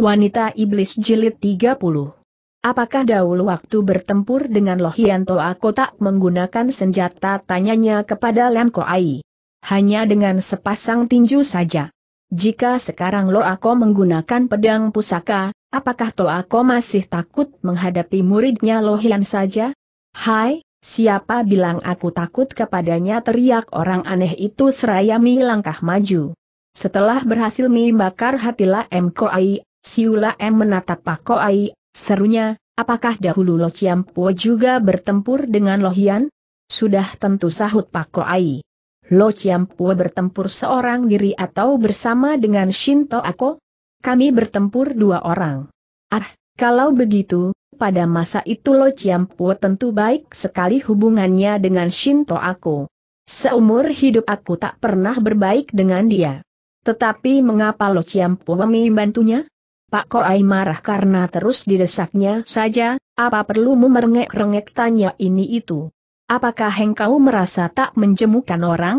Wanita Iblis Jilid 30 Apakah dahulu waktu bertempur dengan Lohianto aku tak menggunakan senjata? Tanyanya kepada Lemko Ai. Hanya dengan sepasang tinju saja. Jika sekarang lo aku menggunakan pedang pusaka, apakah to aku masih takut menghadapi muridnya Lohian saja? Hai, siapa bilang aku takut kepadanya teriak orang aneh itu seraya mi langkah maju. Setelah berhasil membakar hati La Siula M menatap Koai, serunya, apakah dahulu Lo Ciampo juga bertempur dengan Lo Hian? Sudah tentu sahut Koai. Lo Ciampo bertempur seorang diri atau bersama dengan Shinto Ako? Kami bertempur dua orang. Ah, kalau begitu, pada masa itu Lo Ciampo tentu baik sekali hubungannya dengan Shinto Ako. Seumur hidup aku tak pernah berbaik dengan dia. Tetapi mengapa Lo Ciampo membantunya? Pak Koai marah karena terus didesaknya saja, apa perlu memerengek-rengek tanya ini itu. Apakah engkau merasa tak menjemukan orang?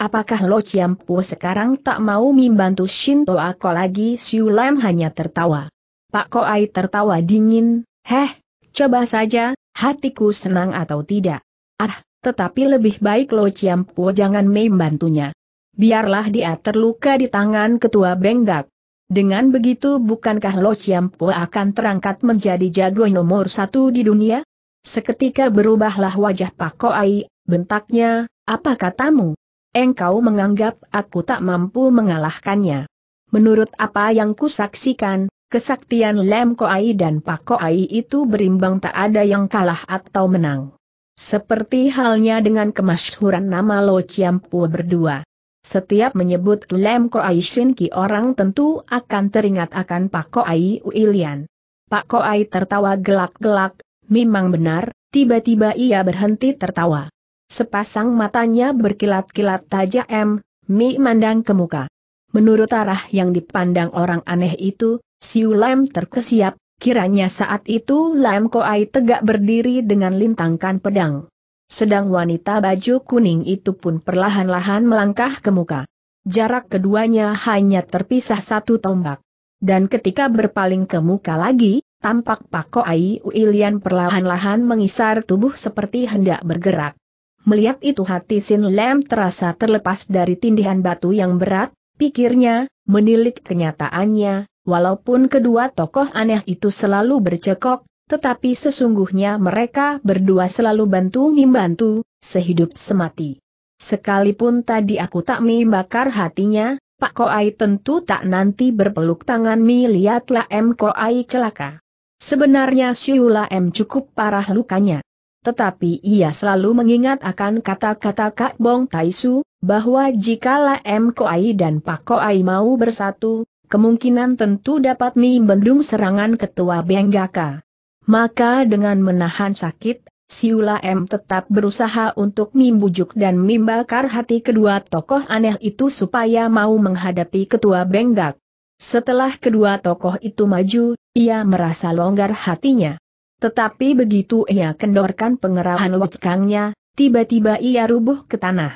Apakah Lo Chiampu sekarang tak mau membantu Shinto aku lagi? Siu Lam hanya tertawa. Pak Koai tertawa dingin, heh, coba saja, hatiku senang atau tidak. Ah, tetapi lebih baik Lo Chiampu jangan membantunya. Biarlah dia terluka di tangan ketua Benggak. Dengan begitu bukankah Lo Chiampo akan terangkat menjadi jago nomor satu di dunia? Seketika berubahlah wajah Pak Koai, bentaknya, apa katamu? Engkau menganggap aku tak mampu mengalahkannya. Menurut apa yang kusaksikan, kesaktian Lem Koai dan Pak Koai itu berimbang tak ada yang kalah atau menang. Seperti halnya dengan kemasyhuran nama Lo Chiampo berdua. Setiap menyebut Lem Ai Shin Ki orang tentu akan teringat akan Pak ko ai Uilian. Pak ko ai tertawa gelak-gelak, memang benar, tiba-tiba ia berhenti tertawa. Sepasang matanya berkilat-kilat tajam, Mi mandang ke muka. Menurut arah yang dipandang orang aneh itu, Siu Lem terkesiap, kiranya saat itu Lem ai tegak berdiri dengan lintangkan pedang sedang wanita baju kuning itu pun perlahan-lahan melangkah ke muka. Jarak keduanya hanya terpisah satu tombak. Dan ketika berpaling ke muka lagi, tampak Pako Ai Uilian perlahan-lahan mengisar tubuh seperti hendak bergerak. Melihat itu hati Sin Lam terasa terlepas dari tindihan batu yang berat, pikirnya, menilik kenyataannya, walaupun kedua tokoh aneh itu selalu bercekok, tetapi sesungguhnya mereka berdua selalu bantu membantu, sehidup semati. Sekalipun tadi aku tak membakar hatinya, Pak Koai tentu tak nanti berpeluk tangan mi lihatlah M Koai celaka. Sebenarnya Syula M cukup parah lukanya. Tetapi ia selalu mengingat akan kata-kata Kak Bong Taisu, bahwa jikalah M Koai dan Pak Koai mau bersatu, kemungkinan tentu dapat mi bendung serangan ketua Benggaka. Maka dengan menahan sakit, Siula M tetap berusaha untuk membujuk dan membakar hati kedua tokoh aneh itu supaya mau menghadapi ketua Benggak. Setelah kedua tokoh itu maju, ia merasa longgar hatinya. Tetapi begitu ia kendorkan pengerahan wajkangnya, tiba-tiba ia rubuh ke tanah.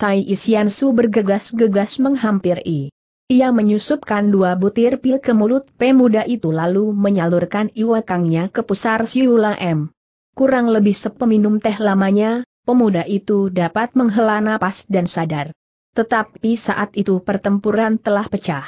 Tai Isiansu bergegas-gegas menghampiri. Ia menyusupkan dua butir pil ke mulut pemuda itu lalu menyalurkan iwakangnya ke pusar Siula M. Kurang lebih sepeminum teh lamanya, pemuda itu dapat menghela napas dan sadar. Tetapi saat itu pertempuran telah pecah.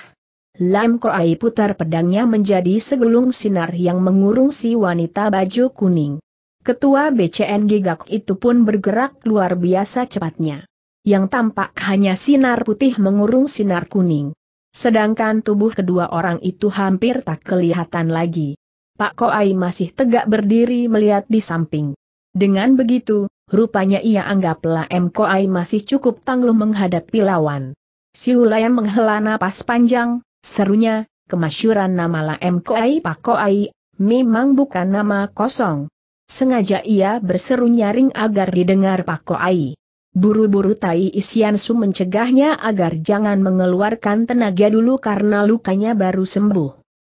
Lam Koai putar pedangnya menjadi segelung sinar yang mengurung si wanita baju kuning. Ketua BCN Gigak itu pun bergerak luar biasa cepatnya. Yang tampak hanya sinar putih mengurung sinar kuning. Sedangkan tubuh kedua orang itu hampir tak kelihatan lagi. Pak Koai masih tegak berdiri melihat di samping. Dengan begitu, rupanya ia anggaplah M. Koai masih cukup tangguh menghadapi lawan. Si Hulayan menghela napas panjang, serunya, kemasyuran nama lah M. Koai Pak Koai, memang bukan nama kosong. Sengaja ia berseru nyaring agar didengar Pak Koai. Buru-buru Tai Su mencegahnya agar jangan mengeluarkan tenaga dulu karena lukanya baru sembuh.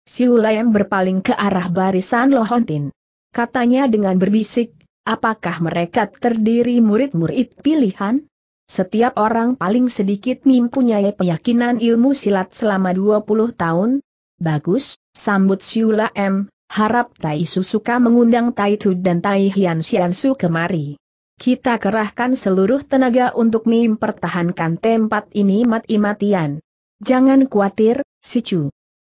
Hulayan berpaling ke arah barisan Lohontin. Katanya dengan berbisik, apakah mereka terdiri murid-murid pilihan? Setiap orang paling sedikit mempunyai keyakinan ilmu silat selama 20 tahun. Bagus, sambut Siula M. Harap Tai Susuka mengundang Tai Tu dan Tai Hian Siansu kemari. Kita kerahkan seluruh tenaga untuk mempertahankan tempat ini mati-matian. Jangan khawatir, si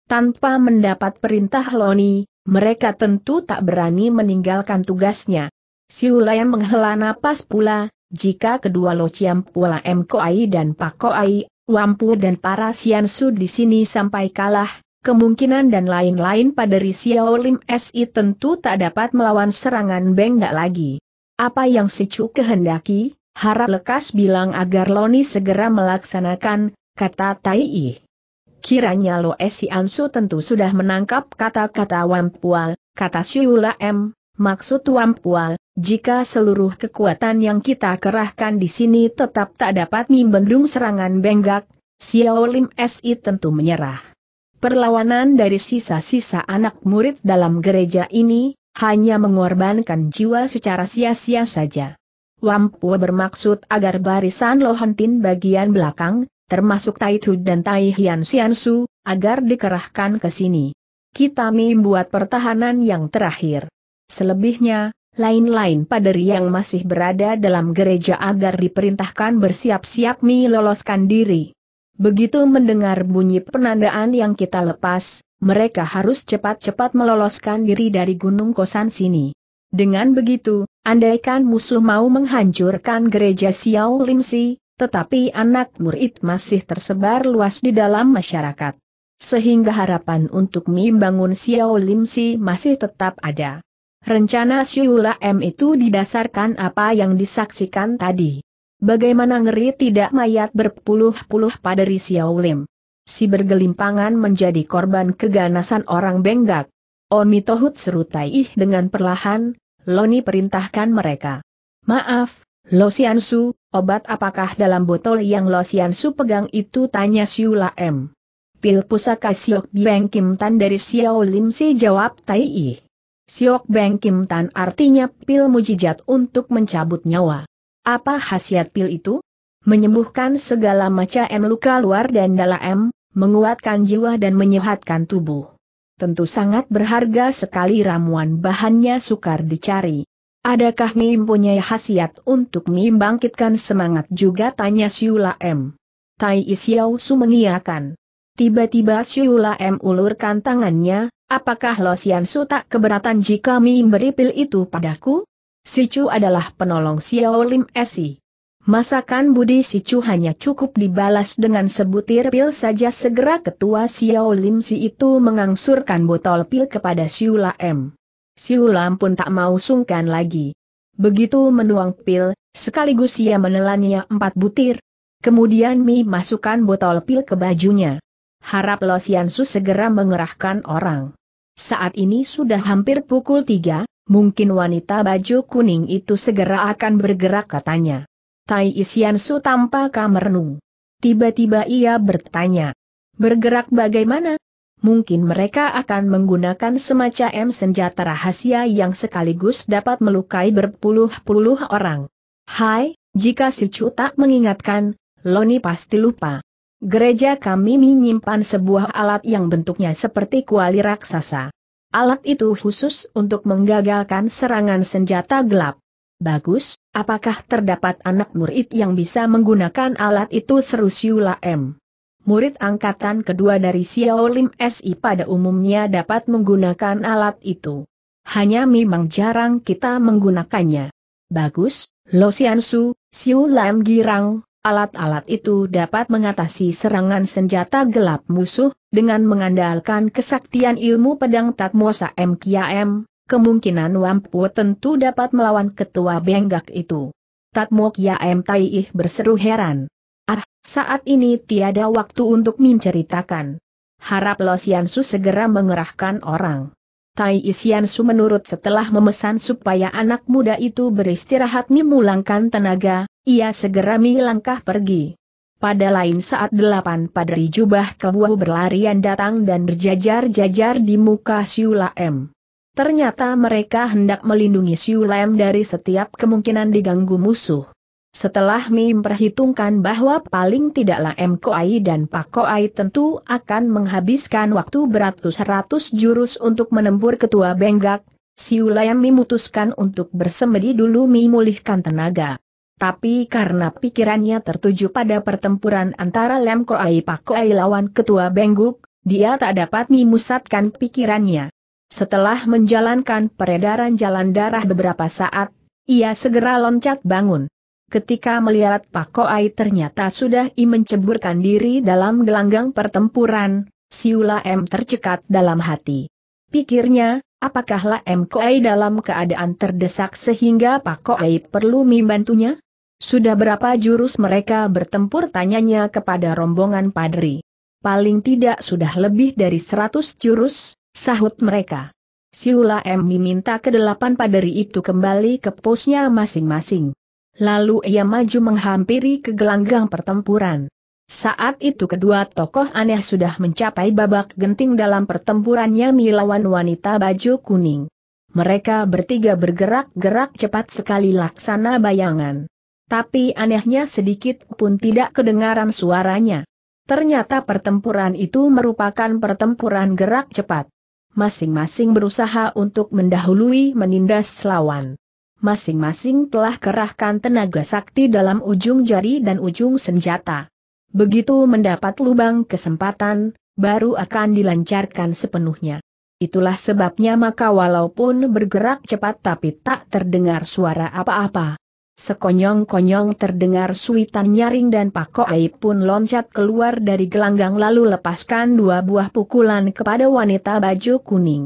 Tanpa mendapat perintah Loni, mereka tentu tak berani meninggalkan tugasnya. Siulayam menghela napas pula, jika kedua Lo Chiam Pula M. Koai dan Pak Koai, Wampu dan para Siansu di sini sampai kalah, kemungkinan dan lain-lain pada Risiao Lim SI tentu tak dapat melawan serangan Bengda lagi. Apa yang si Chu kehendaki, harap lekas bilang agar Loni segera melaksanakan, kata Tai Yi. Kiranya Lo Si Ansu tentu sudah menangkap kata-kata Wampual, kata Siula M, maksud Wampual, jika seluruh kekuatan yang kita kerahkan di sini tetap tak dapat membendung serangan Benggak, Xiao Lim SI tentu menyerah. Perlawanan dari sisa-sisa anak murid dalam gereja ini, hanya mengorbankan jiwa secara sia-sia saja. Wampu bermaksud agar barisan Lohantin bagian belakang, termasuk Tai dan Tai Hian Siansu, agar dikerahkan ke sini. Kita membuat pertahanan yang terakhir. Selebihnya, lain-lain paderi yang masih berada dalam gereja agar diperintahkan bersiap-siap meloloskan diri. Begitu mendengar bunyi penandaan yang kita lepas, mereka harus cepat-cepat meloloskan diri dari gunung kosan sini. Dengan begitu, andaikan musuh mau menghancurkan gereja Xiao Si, tetapi anak murid masih tersebar luas di dalam masyarakat. Sehingga harapan untuk membangun bangun Lim Si masih tetap ada. Rencana Siula M itu didasarkan apa yang disaksikan tadi. Bagaimana ngeri tidak mayat berpuluh-puluh pada Xiao Lim si bergelimpangan menjadi korban keganasan orang Benggak. Oni Tohut seru Taih dengan perlahan, Loni perintahkan mereka. Maaf, Lo Siansu, obat apakah dalam botol yang Lo Siansu pegang itu tanya Siula M. Pil pusaka Siok Beng Kim Tan dari Xiao Lim Si jawab Tai I. Siok Beng Kim Tan artinya pil mujijat untuk mencabut nyawa. Apa khasiat pil itu? menyembuhkan segala macam luka luar dan dalam, menguatkan jiwa dan menyehatkan tubuh. Tentu sangat berharga sekali ramuan bahannya sukar dicari. Adakah Mi punya khasiat untuk Mi bangkitkan semangat juga tanya Siula M. Tai Isiao Su mengiakan. Tiba-tiba Siula M ulurkan tangannya, apakah Lo Sian Su tak keberatan jika Mi beri pil itu padaku? Si Chu adalah penolong Xiao Lim Esi. Masakan Budi Sicu hanya cukup dibalas dengan sebutir pil saja segera ketua Xiao Lim Si itu mengangsurkan botol pil kepada Siula M. Siula pun tak mau sungkan lagi. Begitu menuang pil, sekaligus ia menelannya empat butir. Kemudian Mi masukkan botol pil ke bajunya. Harap Lo Siansu segera mengerahkan orang. Saat ini sudah hampir pukul tiga, mungkin wanita baju kuning itu segera akan bergerak katanya. Tai Su tanpa merenung. Tiba-tiba ia bertanya. Bergerak bagaimana? Mungkin mereka akan menggunakan semacam senjata rahasia yang sekaligus dapat melukai berpuluh-puluh orang. Hai, jika si Chu tak mengingatkan, Loni pasti lupa. Gereja kami menyimpan sebuah alat yang bentuknya seperti kuali raksasa. Alat itu khusus untuk menggagalkan serangan senjata gelap. Bagus, apakah terdapat anak murid yang bisa menggunakan alat itu seru Siula M. Murid angkatan kedua dari Lim SI pada umumnya dapat menggunakan alat itu. Hanya memang jarang kita menggunakannya. Bagus, Lo Xiansu, Lam Girang, alat-alat itu dapat mengatasi serangan senjata gelap musuh, dengan mengandalkan kesaktian ilmu pedang Tatmosa M. Kia M, kemungkinan Wampu tentu dapat melawan ketua Benggak itu. Tatmok M Taiih berseru heran. Ah, saat ini tiada waktu untuk menceritakan. Harap Sian Su segera mengerahkan orang. Tai Su menurut setelah memesan supaya anak muda itu beristirahat memulangkan tenaga, ia segera melangkah pergi. Pada lain saat delapan padri jubah kebuah berlarian datang dan berjajar-jajar di muka Siula M. Ternyata mereka hendak melindungi Siu Lam dari setiap kemungkinan diganggu musuh. Setelah Mi memperhitungkan bahwa paling tidaklah M. Koai dan Pak Koai tentu akan menghabiskan waktu beratus-ratus jurus untuk menembur ketua Benggak, Siu Lam memutuskan untuk bersemedi dulu Mi memulihkan tenaga. Tapi karena pikirannya tertuju pada pertempuran antara Lem Koai Pak Koai lawan Ketua Bengguk, dia tak dapat memusatkan pikirannya. Setelah menjalankan peredaran jalan darah beberapa saat, ia segera loncat bangun. Ketika melihat Pak Koai ternyata sudah i menceburkan diri dalam gelanggang pertempuran, Siula M tercekat dalam hati. Pikirnya, apakah M Koai dalam keadaan terdesak sehingga Pak Koai perlu membantunya? Sudah berapa jurus mereka bertempur tanyanya kepada rombongan padri. Paling tidak sudah lebih dari seratus jurus, Sahut mereka. Siula M meminta kedelapan paderi itu kembali ke posnya masing-masing. Lalu ia maju menghampiri ke gelanggang pertempuran. Saat itu kedua tokoh aneh sudah mencapai babak genting dalam pertempurannya melawan wanita baju kuning. Mereka bertiga bergerak-gerak cepat sekali laksana bayangan. Tapi anehnya sedikit pun tidak kedengaran suaranya. Ternyata pertempuran itu merupakan pertempuran gerak cepat masing-masing berusaha untuk mendahului menindas lawan. Masing-masing telah kerahkan tenaga sakti dalam ujung jari dan ujung senjata. Begitu mendapat lubang kesempatan, baru akan dilancarkan sepenuhnya. Itulah sebabnya maka walaupun bergerak cepat tapi tak terdengar suara apa-apa. Sekonyong-konyong terdengar suitan nyaring dan pakoi pun loncat keluar dari gelanggang lalu lepaskan dua buah pukulan kepada wanita baju kuning.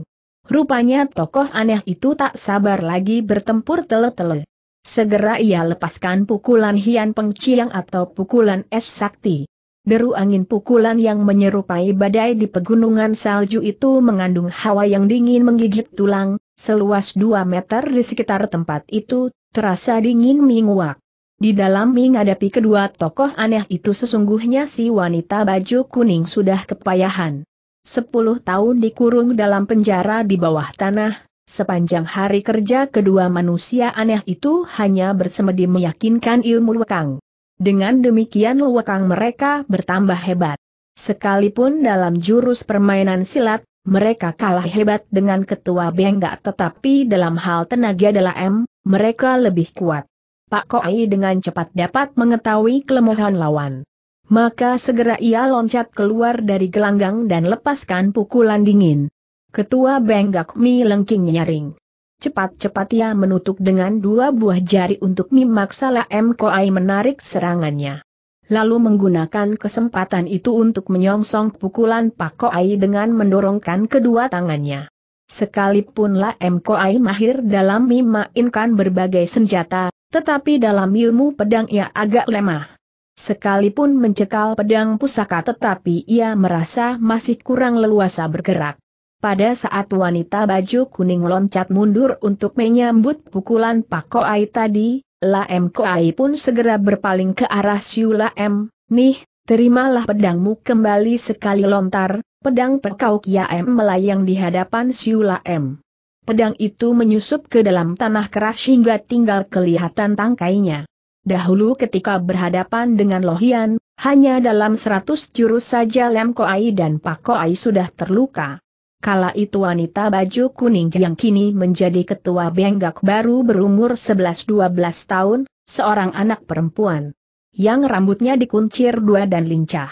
Rupanya tokoh aneh itu tak sabar lagi bertempur tele-tele. Segera ia lepaskan pukulan Hian Peng Chiang atau pukulan Es Sakti. Deru angin pukulan yang menyerupai badai di pegunungan salju itu mengandung hawa yang dingin menggigit tulang, seluas 2 meter di sekitar tempat itu terasa dingin minguak. Di dalam ming menghadapi kedua tokoh aneh itu sesungguhnya si wanita baju kuning sudah kepayahan. Sepuluh tahun dikurung dalam penjara di bawah tanah, sepanjang hari kerja kedua manusia aneh itu hanya bersemedi meyakinkan ilmu lekang. Dengan demikian lekang mereka bertambah hebat. Sekalipun dalam jurus permainan silat, mereka kalah hebat dengan ketua Benggak tetapi dalam hal tenaga M, mereka lebih kuat. Pak Koi dengan cepat dapat mengetahui kelemahan lawan. Maka segera ia loncat keluar dari gelanggang dan lepaskan pukulan dingin. Ketua Benggak Mi lengking nyaring. Cepat-cepat ia menutup dengan dua buah jari untuk Mimaksala M. Koai menarik serangannya. Lalu menggunakan kesempatan itu untuk menyongsong pukulan Pak Koai dengan mendorongkan kedua tangannya. Sekalipun Laem Koai mahir dalam memainkan berbagai senjata, tetapi dalam ilmu pedang ia agak lemah. Sekalipun mencekal pedang pusaka tetapi ia merasa masih kurang leluasa bergerak. Pada saat wanita baju kuning loncat mundur untuk menyambut pukulan Pak Koai tadi, Laem Koai pun segera berpaling ke arah Siu M. Nih, terimalah pedangmu kembali sekali lontar, Pedang Perkau kia m melayang di hadapan Siula M. Pedang itu menyusup ke dalam tanah keras hingga tinggal kelihatan tangkainya. Dahulu ketika berhadapan dengan Lohian, hanya dalam seratus jurus saja Lem Koai dan Pak Koai sudah terluka. Kala itu wanita baju kuning yang kini menjadi ketua Benggak baru berumur 11-12 tahun, seorang anak perempuan. Yang rambutnya dikuncir dua dan lincah.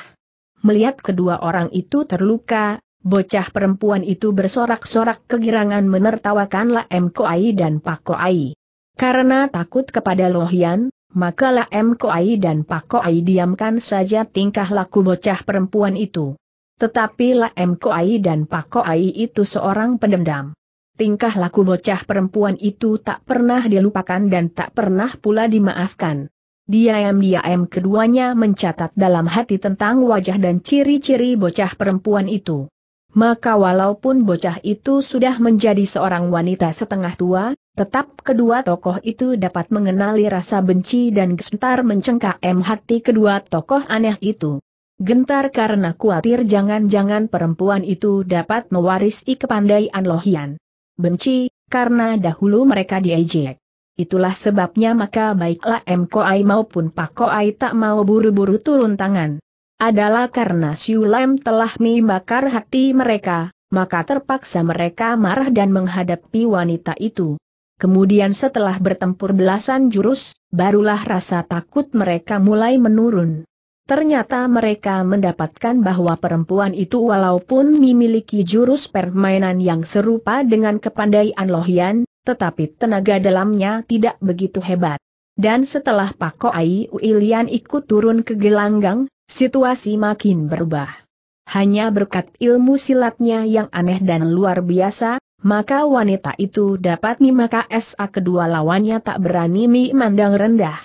Melihat kedua orang itu terluka, bocah perempuan itu bersorak-sorak kegirangan menertawakan M Koai dan Pak Koai. Karena takut kepada Lohian, maka M Koai dan Pak Koai diamkan saja tingkah laku bocah perempuan itu. Tetapi M Koai dan Pak Koai itu seorang pendendam. Tingkah laku bocah perempuan itu tak pernah dilupakan dan tak pernah pula dimaafkan. Diam-diam keduanya mencatat dalam hati tentang wajah dan ciri-ciri bocah perempuan itu. Maka walaupun bocah itu sudah menjadi seorang wanita setengah tua, tetap kedua tokoh itu dapat mengenali rasa benci dan gentar mencengkam hati kedua tokoh aneh itu. Gentar karena khawatir jangan-jangan perempuan itu dapat mewarisi kepandaian Lohian. Benci, karena dahulu mereka diejek. Itulah sebabnya maka baiklah M. Koai maupun Pak Koai tak mau buru-buru turun tangan. Adalah karena Siulem telah membakar hati mereka, maka terpaksa mereka marah dan menghadapi wanita itu. Kemudian setelah bertempur belasan jurus, barulah rasa takut mereka mulai menurun. Ternyata mereka mendapatkan bahwa perempuan itu walaupun memiliki jurus permainan yang serupa dengan kepandaian Lohian, tetapi tenaga dalamnya tidak begitu hebat. Dan setelah Pak Koai Uilian ikut turun ke gelanggang, situasi makin berubah. Hanya berkat ilmu silatnya yang aneh dan luar biasa, maka wanita itu dapat mimaka SA kedua lawannya tak berani memandang rendah.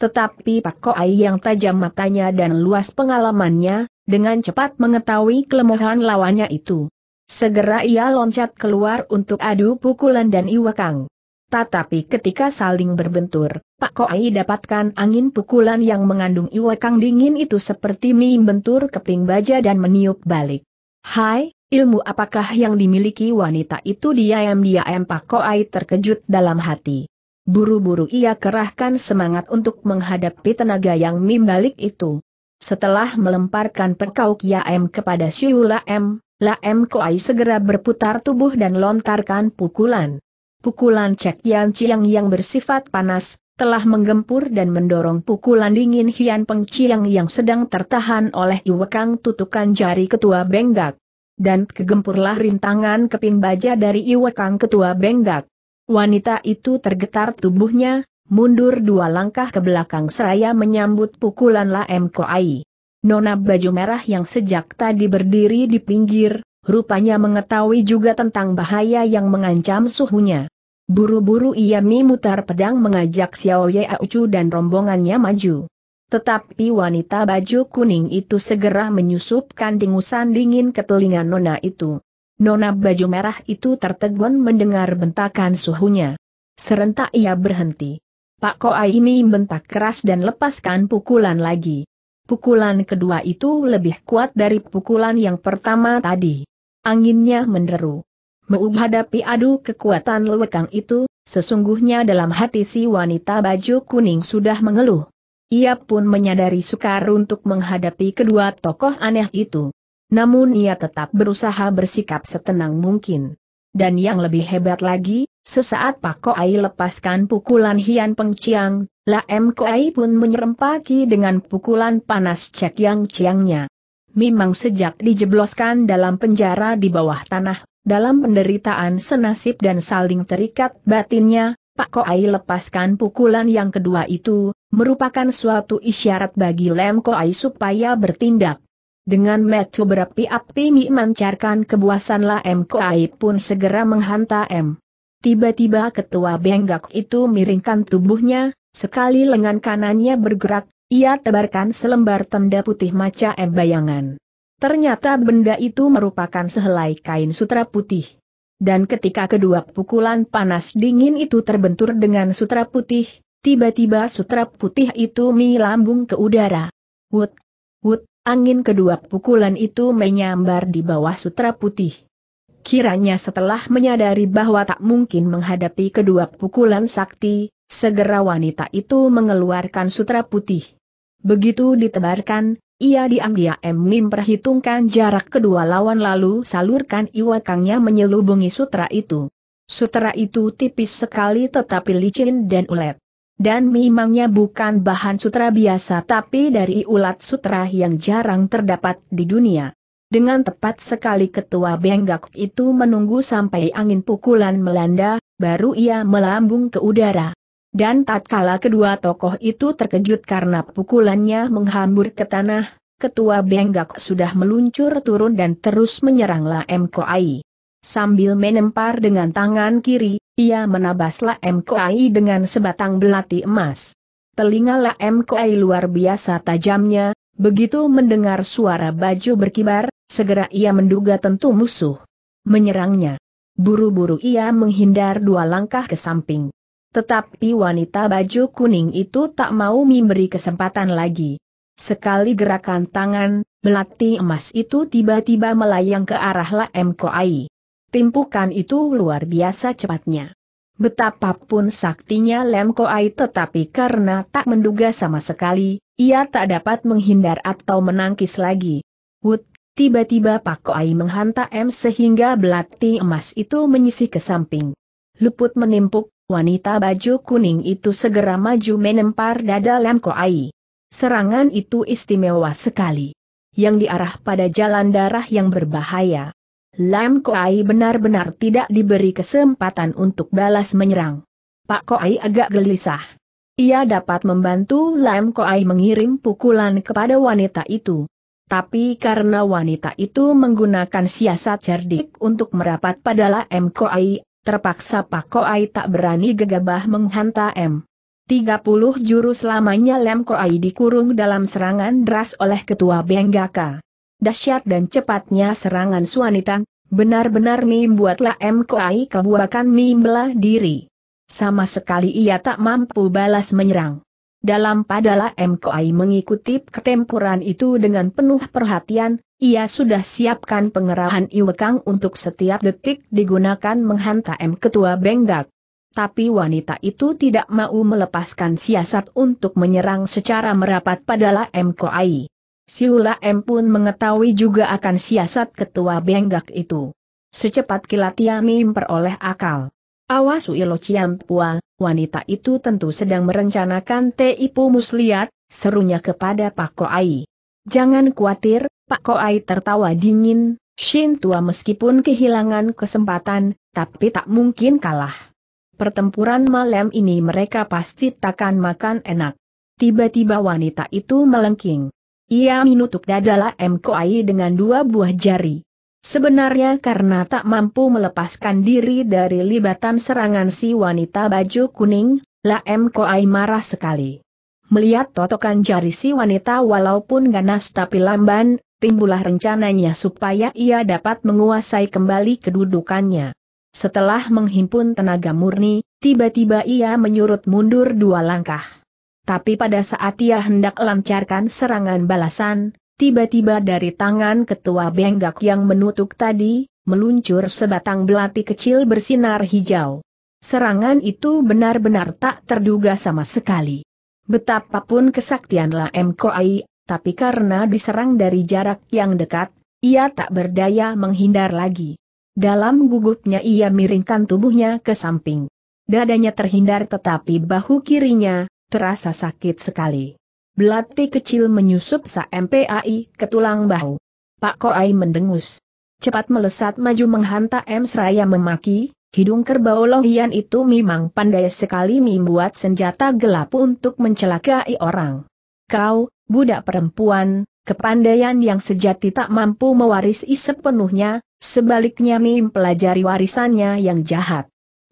Tetapi Pak Koai yang tajam matanya dan luas pengalamannya, dengan cepat mengetahui kelemahan lawannya itu. Segera ia loncat keluar untuk adu pukulan dan iwakang. Tetapi ketika saling berbentur, Pak Koai dapatkan angin pukulan yang mengandung iwakang dingin itu seperti mie bentur keping baja dan meniup balik. Hai, ilmu apakah yang dimiliki wanita itu diam-diam Pak Koai terkejut dalam hati. Buru-buru ia kerahkan semangat untuk menghadapi tenaga yang mimbalik balik itu. Setelah melemparkan perkau Kia M kepada Syula M, Laem Koai segera berputar tubuh dan lontarkan pukulan. Pukulan Cek Yan Chiang yang bersifat panas, telah menggempur dan mendorong pukulan dingin Hian Peng Chiang yang sedang tertahan oleh Iwekang tutukan jari ketua Benggak. Dan kegempurlah rintangan keping baja dari Iwekang ketua Benggak. Wanita itu tergetar tubuhnya, mundur dua langkah ke belakang seraya menyambut pukulan Laem Koai. Nona baju merah yang sejak tadi berdiri di pinggir, rupanya mengetahui juga tentang bahaya yang mengancam suhunya. Buru-buru ia memutar pedang mengajak Xiao Ye Aucu dan rombongannya maju. Tetapi wanita baju kuning itu segera menyusupkan dingusan dingin ke telinga Nona itu. Nona baju merah itu tertegun mendengar bentakan suhunya. Serentak ia berhenti. Pak Koaimi bentak keras dan lepaskan pukulan lagi. Pukulan kedua itu lebih kuat dari pukulan yang pertama tadi. Anginnya menderu. Menghadapi adu kekuatan lewekang itu, sesungguhnya dalam hati si wanita baju kuning sudah mengeluh. Ia pun menyadari sukar untuk menghadapi kedua tokoh aneh itu. Namun ia tetap berusaha bersikap setenang mungkin. Dan yang lebih hebat lagi, Sesaat Pak Koai lepaskan pukulan Hian Peng Chiang, La M Koai pun menyerempaki dengan pukulan panas Cek Yang Chiangnya. Memang sejak dijebloskan dalam penjara di bawah tanah, dalam penderitaan senasib dan saling terikat batinnya, Pak Koai lepaskan pukulan yang kedua itu, merupakan suatu isyarat bagi Lem Koai supaya bertindak. Dengan metu berapi-api memancarkan kebuasan La M Koai pun segera menghantam Tiba-tiba ketua benggak itu miringkan tubuhnya, sekali lengan kanannya bergerak, ia tebarkan selembar tenda putih maca em bayangan. Ternyata benda itu merupakan sehelai kain sutra putih. Dan ketika kedua pukulan panas dingin itu terbentur dengan sutra putih, tiba-tiba sutra putih itu melambung ke udara. Wut, wut, angin kedua pukulan itu menyambar di bawah sutra putih. Kiranya setelah menyadari bahwa tak mungkin menghadapi kedua pukulan sakti, segera wanita itu mengeluarkan sutra putih. Begitu ditebarkan, ia diambil diam perhitungkan jarak kedua lawan lalu salurkan iwakangnya menyelubungi sutra itu. Sutra itu tipis sekali tetapi licin dan ulet. Dan memangnya bukan bahan sutra biasa tapi dari ulat sutra yang jarang terdapat di dunia. Dengan tepat sekali ketua Benggak itu menunggu sampai angin pukulan melanda, baru ia melambung ke udara. Dan tatkala kedua tokoh itu terkejut karena pukulannya menghambur ke tanah, ketua Benggak sudah meluncur turun dan terus menyeranglah Laem Sambil menempar dengan tangan kiri, ia menabaslah Laem dengan sebatang belati emas. Telingalah Laem luar biasa tajamnya, Begitu mendengar suara baju berkibar, segera ia menduga tentu musuh. Menyerangnya. Buru-buru ia menghindar dua langkah ke samping. Tetapi wanita baju kuning itu tak mau memberi kesempatan lagi. Sekali gerakan tangan, belati emas itu tiba-tiba melayang ke arah Lam Koai. Timpukan itu luar biasa cepatnya. Betapapun saktinya Koai tetapi karena tak menduga sama sekali, ia tak dapat menghindar atau menangkis lagi. Wut, tiba-tiba Pak Koai menghantam M sehingga belati emas itu menyisih ke samping. Luput menimpuk, wanita baju kuning itu segera maju menempar dada Lam Koai. Serangan itu istimewa sekali. Yang diarah pada jalan darah yang berbahaya. Lam Koai benar-benar tidak diberi kesempatan untuk balas menyerang. Pak Koai agak gelisah. Ia dapat membantu Lam Koai mengirim pukulan kepada wanita itu. Tapi karena wanita itu menggunakan siasat cerdik untuk merapat pada Lam Koai, terpaksa Pak Koai tak berani gegabah menghantam M. 30 jurus lamanya Lam Koai dikurung dalam serangan deras oleh Ketua Benggaka. Dasyat dan cepatnya serangan Suanita, benar-benar membuatlah M. Koai kebuakan membelah diri. Sama sekali ia tak mampu balas menyerang. Dalam padala M. Koai mengikuti ketempuran itu dengan penuh perhatian, ia sudah siapkan pengerahan Iwekang untuk setiap detik digunakan menghantam M. Ketua Benggak. Tapi wanita itu tidak mau melepaskan siasat untuk menyerang secara merapat padalah M. Siula M pun mengetahui juga akan siasat ketua Benggak itu. Secepat kilat ia memperoleh akal. Awas Uilo Ciampua, wanita itu tentu sedang merencanakan teipu musliat, serunya kepada Pak Koai. Jangan khawatir, Pak Koai tertawa dingin, Shin Tua meskipun kehilangan kesempatan, tapi tak mungkin kalah. Pertempuran malam ini mereka pasti takkan makan enak. Tiba-tiba wanita itu melengking. Ia menutup dada La M Koai dengan dua buah jari. Sebenarnya karena tak mampu melepaskan diri dari libatan serangan si wanita baju kuning, La M Koai marah sekali. Melihat totokan jari si wanita walaupun ganas tapi lamban, timbullah rencananya supaya ia dapat menguasai kembali kedudukannya. Setelah menghimpun tenaga murni, tiba-tiba ia menyurut mundur dua langkah. Tapi pada saat ia hendak lancarkan serangan balasan, tiba-tiba dari tangan ketua Benggak yang menutup tadi, meluncur sebatang belati kecil bersinar hijau. Serangan itu benar-benar tak terduga sama sekali. Betapapun kesaktianlah MKI, tapi karena diserang dari jarak yang dekat, ia tak berdaya menghindar lagi. Dalam gugupnya ia miringkan tubuhnya ke samping. Dadanya terhindar tetapi bahu kirinya, terasa sakit sekali. Belati kecil menyusup MPAI ke tulang bahu. Pak Koai mendengus. Cepat melesat maju menghantam Seraya memaki, hidung kerbau lohian itu memang pandai sekali membuat senjata gelap untuk mencelakai orang. Kau, budak perempuan, kepandaian yang sejati tak mampu mewarisi sepenuhnya, sebaliknya mempelajari warisannya yang jahat.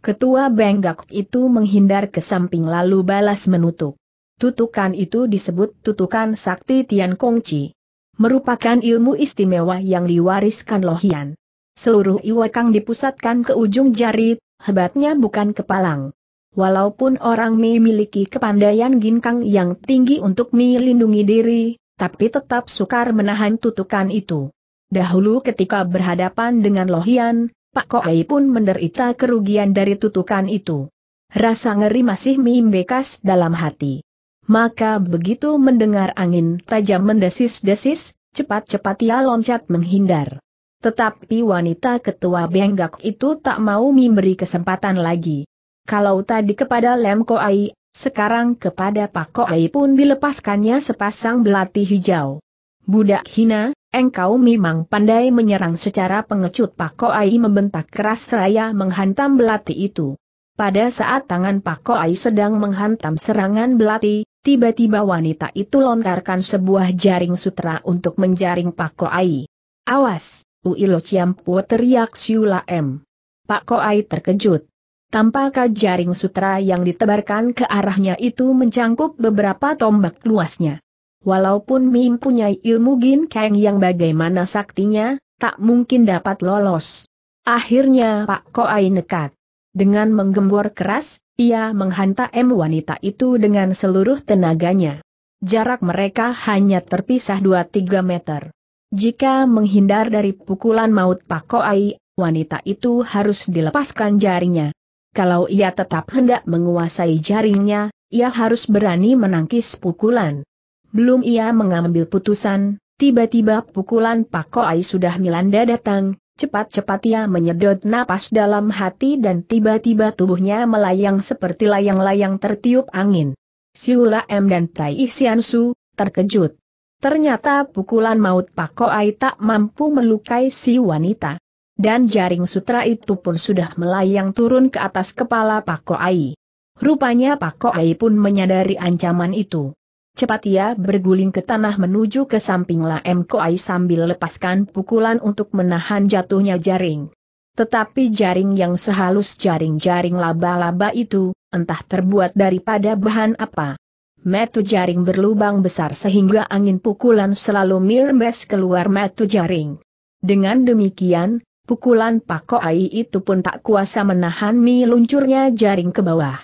Ketua Benggak itu menghindar ke samping lalu balas menutup. Tutukan itu disebut tutukan sakti Tian Kongci. Merupakan ilmu istimewa yang diwariskan Lohian. Seluruh iwakang dipusatkan ke ujung jari, hebatnya bukan kepalang. Walaupun orang Mi miliki kepandaian ginkang yang tinggi untuk Mi lindungi diri, tapi tetap sukar menahan tutukan itu. Dahulu ketika berhadapan dengan Lohian, Pak Koei pun menderita kerugian dari tutukan itu. Rasa ngeri masih mimbekas dalam hati. Maka begitu mendengar angin tajam mendesis-desis, cepat-cepat ia loncat menghindar. Tetapi wanita ketua Benggak itu tak mau memberi kesempatan lagi. Kalau tadi kepada Lem Koei, sekarang kepada Pak Koei pun dilepaskannya sepasang belati hijau. Budak hina, engkau memang pandai menyerang secara pengecut Pak Ai membentak keras seraya menghantam belati itu. Pada saat tangan Pak Ai sedang menghantam serangan belati, tiba-tiba wanita itu lontarkan sebuah jaring sutra untuk menjaring Pak Ai. Awas, Uilo Ciampu teriak Siula M. Pak Ai terkejut. Tampaknya jaring sutra yang ditebarkan ke arahnya itu mencangkup beberapa tombak luasnya. Walaupun Mim punya ilmu Gin Kang yang bagaimana saktinya, tak mungkin dapat lolos. Akhirnya Pak Koai nekat. Dengan menggembor keras, ia menghantam wanita itu dengan seluruh tenaganya. Jarak mereka hanya terpisah 2-3 meter. Jika menghindar dari pukulan maut Pak Koai, wanita itu harus dilepaskan jarinya. Kalau ia tetap hendak menguasai jaringnya, ia harus berani menangkis pukulan. Belum ia mengambil putusan, tiba-tiba pukulan Pak Koai sudah milanda datang, cepat-cepat ia menyedot napas dalam hati dan tiba-tiba tubuhnya melayang seperti layang-layang tertiup angin. Siula M dan Tai Su, terkejut. Ternyata pukulan maut Pak Koai tak mampu melukai si wanita. Dan jaring sutra itu pun sudah melayang turun ke atas kepala Pak Koai. Rupanya Pak Koai pun menyadari ancaman itu. Cepat ia berguling ke tanah menuju ke samping M. Koai sambil lepaskan pukulan untuk menahan jatuhnya jaring. Tetapi jaring yang sehalus jaring-jaring laba-laba itu, entah terbuat daripada bahan apa. Metu jaring berlubang besar sehingga angin pukulan selalu mirembes keluar metu jaring. Dengan demikian, pukulan Pak Koai itu pun tak kuasa menahan mi luncurnya jaring ke bawah.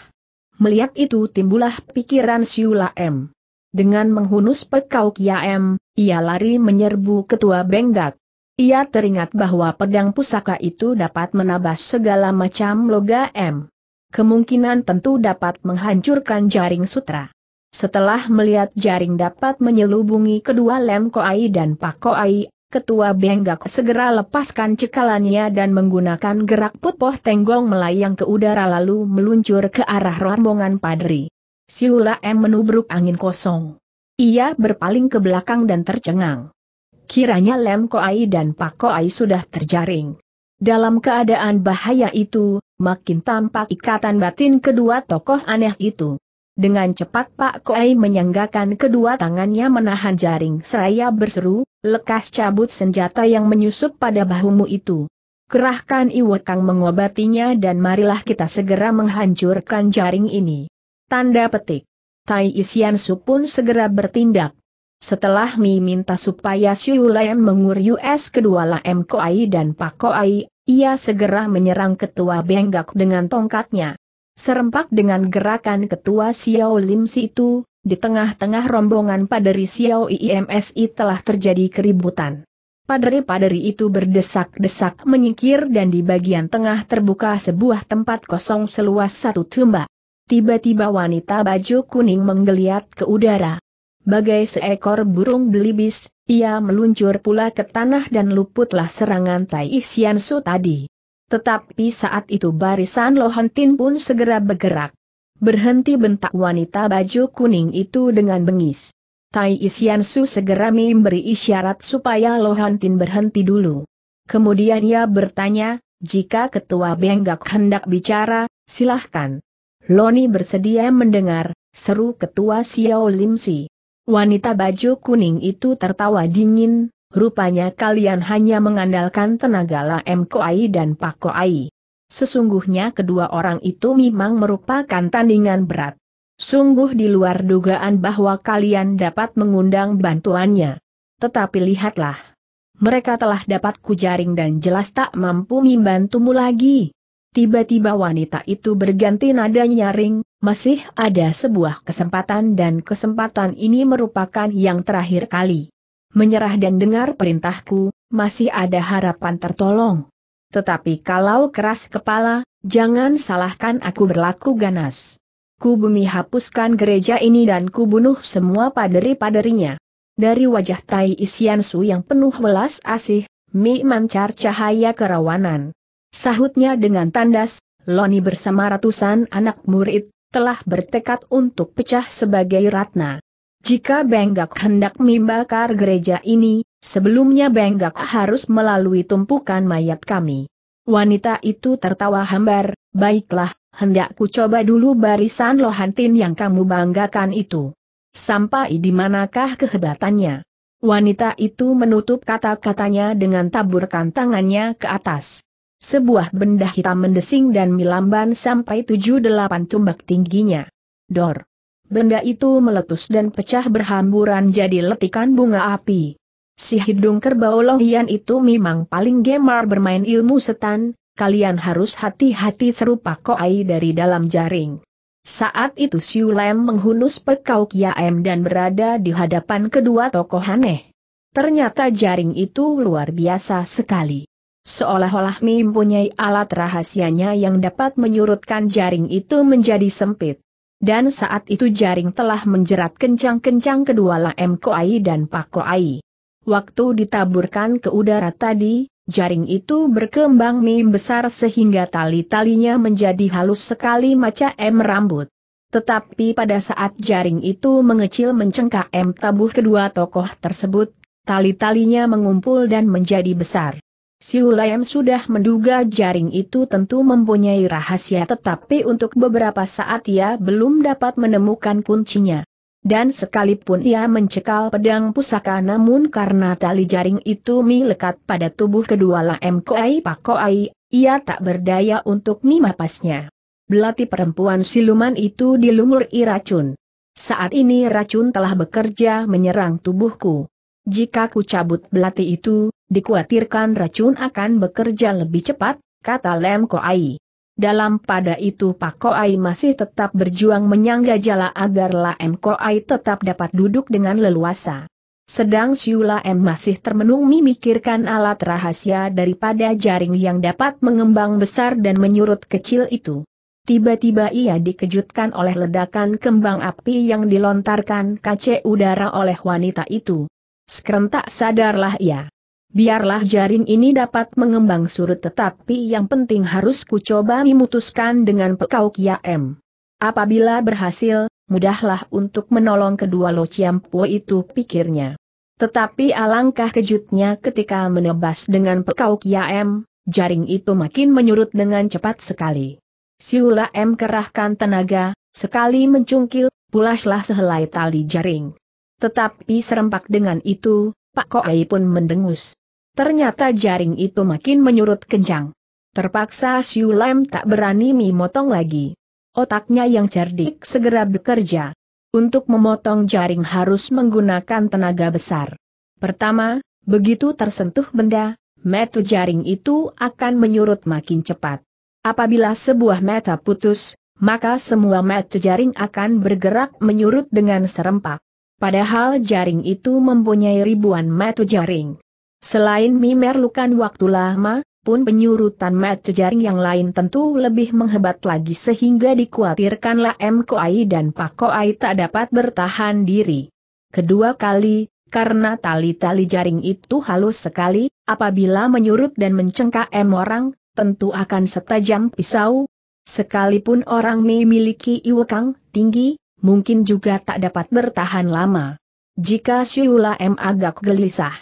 Melihat itu timbullah pikiran Siula M. Dengan menghunus perkau Kiam, ia lari menyerbu ketua Benggak. Ia teringat bahwa pedang pusaka itu dapat menabas segala macam loga M. Kemungkinan tentu dapat menghancurkan jaring sutra. Setelah melihat jaring dapat menyelubungi kedua Lem Koai dan Pak Koai, ketua Benggak segera lepaskan cekalannya dan menggunakan gerak putpoh tenggong melayang ke udara lalu meluncur ke arah rombongan padri. Siula M menubruk angin kosong. Ia berpaling ke belakang dan tercengang. Kiranya Lem Koai dan Pak Koai sudah terjaring. Dalam keadaan bahaya itu, makin tampak ikatan batin kedua tokoh aneh itu. Dengan cepat Pak Koai menyanggakan kedua tangannya menahan jaring seraya berseru, lekas cabut senjata yang menyusup pada bahumu itu. Kerahkan Iwakang mengobatinya dan marilah kita segera menghancurkan jaring ini. Tanda petik. Tai Isian Su pun segera bertindak. Setelah Mi minta supaya Siu Lam mengur US kedua Lam Koai dan Pak Koai, ia segera menyerang ketua Benggak dengan tongkatnya. Serempak dengan gerakan ketua Xiao Lim itu, di tengah-tengah rombongan paderi Xiao IMSI telah terjadi keributan. Paderi-paderi itu berdesak-desak menyingkir dan di bagian tengah terbuka sebuah tempat kosong seluas satu tumba. Tiba-tiba wanita baju kuning menggeliat ke udara. Bagai seekor burung belibis, ia meluncur pula ke tanah dan luputlah serangan Tai Su tadi. Tetapi saat itu barisan Lohantin pun segera bergerak. Berhenti bentak wanita baju kuning itu dengan bengis. Tai Su segera memberi isyarat supaya Lohantin berhenti dulu. Kemudian ia bertanya, jika ketua Benggak hendak bicara, silahkan. Loni bersedia mendengar, seru ketua Xiao Lim Si. Wanita baju kuning itu tertawa dingin, rupanya kalian hanya mengandalkan tenaga Lam Koai dan Pak Koai. Sesungguhnya kedua orang itu memang merupakan tandingan berat. Sungguh di luar dugaan bahwa kalian dapat mengundang bantuannya. Tetapi lihatlah. Mereka telah dapat kujaring dan jelas tak mampu membantumu lagi. Tiba-tiba wanita itu berganti nada nyaring, masih ada sebuah kesempatan dan kesempatan ini merupakan yang terakhir kali. Menyerah dan dengar perintahku, masih ada harapan tertolong. Tetapi kalau keras kepala, jangan salahkan aku berlaku ganas. Ku bumi hapuskan gereja ini dan ku bunuh semua paderi-paderinya. Dari wajah Tai Isiansu yang penuh belas asih, mi mancar cahaya kerawanan. Sahutnya dengan tandas, Loni bersama ratusan anak murid, telah bertekad untuk pecah sebagai ratna. Jika Benggak hendak membakar gereja ini, sebelumnya Benggak harus melalui tumpukan mayat kami. Wanita itu tertawa hambar, baiklah, hendakku coba dulu barisan lohantin yang kamu banggakan itu. Sampai di manakah kehebatannya? Wanita itu menutup kata-katanya dengan taburkan tangannya ke atas. Sebuah benda hitam mendesing dan melamban sampai tujuh delapan tumbak tingginya. Dor. Benda itu meletus dan pecah berhamburan jadi letikan bunga api. Si hidung kerbau lohian itu memang paling gemar bermain ilmu setan, kalian harus hati-hati serupa koai dari dalam jaring. Saat itu Siu menghunus perkau Kiaem dan berada di hadapan kedua tokoh aneh. Ternyata jaring itu luar biasa sekali. Seolah-olah mempunyai alat rahasianya yang dapat menyurutkan jaring itu menjadi sempit. Dan saat itu jaring telah menjerat kencang-kencang kedua Lam Koai dan Pak Koai. Waktu ditaburkan ke udara tadi, jaring itu berkembang mim besar sehingga tali-talinya menjadi halus sekali macam rambut. Tetapi pada saat jaring itu mengecil mencengkak M tabuh kedua tokoh tersebut, tali-talinya mengumpul dan menjadi besar. Siulayam sudah menduga jaring itu tentu mempunyai rahasia tetapi untuk beberapa saat ia belum dapat menemukan kuncinya. Dan sekalipun ia mencekal pedang pusaka namun karena tali jaring itu melekat pada tubuh kedua Laem Koai Pakoai, ia tak berdaya untuk memapasnya. Belati perempuan siluman itu dilumuri racun. Saat ini racun telah bekerja menyerang tubuhku. Jika ku cabut belati itu, Dikhawatirkan racun akan bekerja lebih cepat, kata Lem Koai. Dalam pada itu Pak Koai masih tetap berjuang menyangga jala agar Lem Koai tetap dapat duduk dengan leluasa. Sedang Siula M masih termenung memikirkan alat rahasia daripada jaring yang dapat mengembang besar dan menyurut kecil itu. Tiba-tiba ia dikejutkan oleh ledakan kembang api yang dilontarkan kace udara oleh wanita itu. Serentak sadarlah ia. Biarlah jaring ini dapat mengembang surut tetapi yang penting harus kucoba memutuskan dengan pekau M. Apabila berhasil, mudahlah untuk menolong kedua Lo Chiampuo itu pikirnya. Tetapi alangkah kejutnya ketika menebas dengan pekau M, jaring itu makin menyurut dengan cepat sekali. Siula M kerahkan tenaga, sekali mencungkil, pulaslah sehelai tali jaring. Tetapi serempak dengan itu, Pak Koai pun mendengus. Ternyata jaring itu makin menyurut kencang. Terpaksa Siu Lem tak berani memotong lagi. Otaknya yang cerdik segera bekerja. Untuk memotong jaring harus menggunakan tenaga besar. Pertama, begitu tersentuh benda, metu jaring itu akan menyurut makin cepat. Apabila sebuah meta putus, maka semua metu jaring akan bergerak menyurut dengan serempak. Padahal jaring itu mempunyai ribuan metu jaring. Selain memerlukan waktu lama, pun penyurutan mat jaring yang lain tentu lebih menghebat lagi sehingga dikhawatirkanlah M. Koai dan Pak Koai tak dapat bertahan diri. Kedua kali, karena tali-tali jaring itu halus sekali, apabila menyurut dan mencengkak M orang, tentu akan setajam pisau. Sekalipun orang memiliki iwekang tinggi, mungkin juga tak dapat bertahan lama. Jika Syula M agak gelisah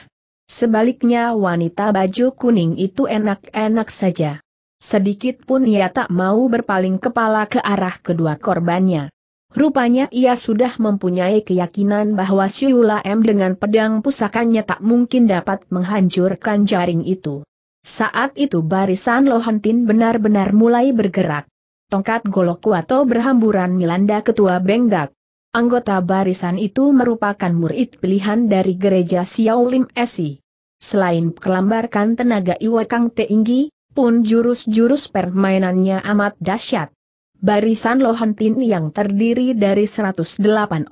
Sebaliknya wanita baju kuning itu enak-enak saja. Sedikit pun ia tak mau berpaling kepala ke arah kedua korbannya. Rupanya ia sudah mempunyai keyakinan bahwa Siula M dengan pedang pusakanya tak mungkin dapat menghancurkan jaring itu. Saat itu barisan Lohantin benar-benar mulai bergerak. Tongkat Golok atau berhamburan melanda ketua Benggak. Anggota barisan itu merupakan murid pilihan dari gereja Lim Esi. Selain kelambarkan tenaga Iwa Kang Tinggi, pun jurus-jurus permainannya amat dahsyat. Barisan Lohantin yang terdiri dari 108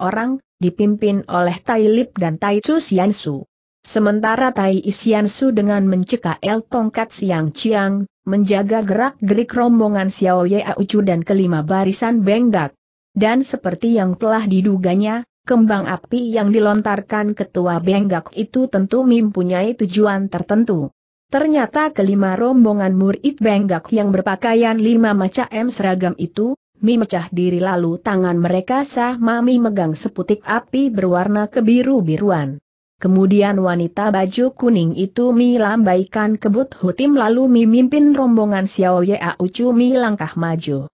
orang, dipimpin oleh Tai Lip dan Tai Chu Xiansu. Sementara Tai Xiansu dengan mencekak el tongkat siang ciang, menjaga gerak-gerik rombongan Xiao Ye Aucu dan kelima barisan Benggak. Dan seperti yang telah diduganya, kembang api yang dilontarkan ketua Benggak itu tentu mempunyai tujuan tertentu. Ternyata kelima rombongan murid Benggak yang berpakaian lima macam seragam itu, memecah diri lalu tangan mereka sah mami megang seputik api berwarna kebiru-biruan. Kemudian wanita baju kuning itu Mi lambaikan kebut hutim lalu Mi mimpin rombongan Xiao Ye Ucu Mi langkah maju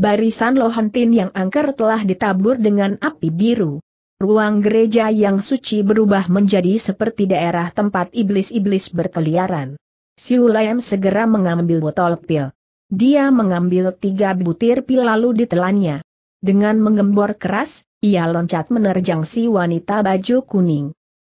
barisan lohentin yang angker telah ditabur dengan api biru. Ruang gereja yang suci berubah menjadi seperti daerah tempat iblis-iblis berkeliaran. Siulayam segera mengambil botol pil. Dia mengambil tiga butir pil lalu ditelannya. Dengan menggembor keras, ia loncat menerjang si wanita baju kuning.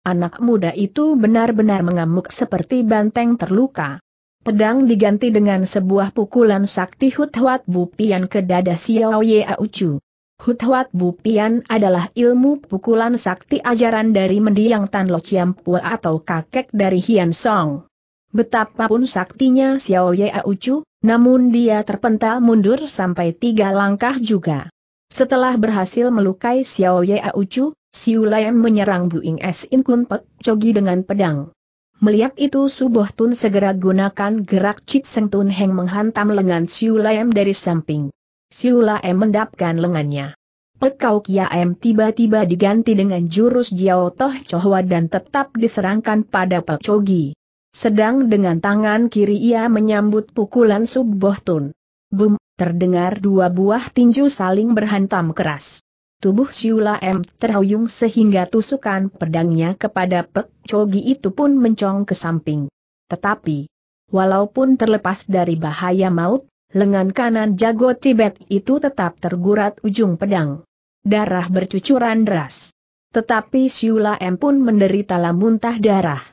Anak muda itu benar-benar mengamuk seperti banteng terluka. Pedang diganti dengan sebuah pukulan sakti Hut Huat Bupian ke dada Xiao Ye Ucu. Hut Huat Bupian adalah ilmu pukulan sakti ajaran dari mendiang Tan Lo Chiam Pua atau kakek dari Hian Song. Betapapun saktinya Xiao Ye Ucu, namun dia terpental mundur sampai tiga langkah juga. Setelah berhasil melukai Xiao Ye Ucu, Siu menyerang menyerang Ing S. In Kun Pek Cogi dengan pedang. Melihat itu Suboh Tun segera gunakan gerak Cik Seng Tun Heng menghantam lengan Siula M dari samping. Siula M mendapkan lengannya. Pekau M tiba-tiba diganti dengan jurus Jiao Toh Chohwa dan tetap diserangkan pada Pek Chogi. Sedang dengan tangan kiri ia menyambut pukulan Suboh Tun. Bum, terdengar dua buah tinju saling berhantam keras. Tubuh Siula M terhuyung sehingga tusukan pedangnya kepada Pek Chogi itu pun mencong ke samping. Tetapi, walaupun terlepas dari bahaya maut, lengan kanan jago Tibet itu tetap tergurat ujung pedang. Darah bercucuran deras. Tetapi Siula M pun menderita muntah darah.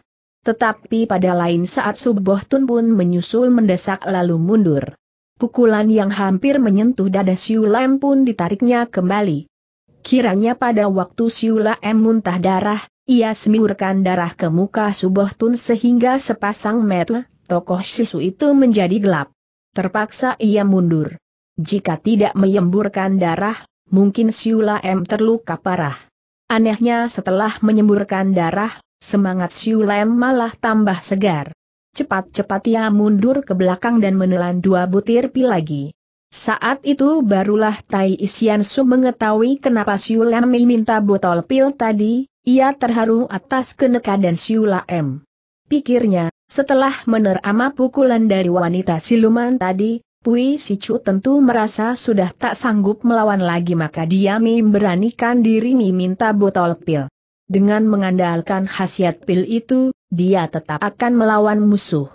Tetapi pada lain saat Subboh Tun pun menyusul mendesak lalu mundur. Pukulan yang hampir menyentuh dada Siulam M pun ditariknya kembali. Kiranya pada waktu Siula M muntah darah, ia semburkan darah ke muka tun sehingga sepasang mata tokoh sisu itu menjadi gelap. Terpaksa ia mundur. Jika tidak menyemburkan darah, mungkin Siula M terluka parah. Anehnya setelah menyemburkan darah, semangat Siula M malah tambah segar. Cepat-cepat ia mundur ke belakang dan menelan dua butir pil lagi. Saat itu barulah Tai Isian Su mengetahui kenapa Siula M minta botol pil tadi, ia terharu atas kenekadan M. Pikirnya, setelah menerama pukulan dari wanita siluman tadi, Pui Si Chu tentu merasa sudah tak sanggup melawan lagi maka dia memberanikan diri meminta botol pil. Dengan mengandalkan khasiat pil itu, dia tetap akan melawan musuh.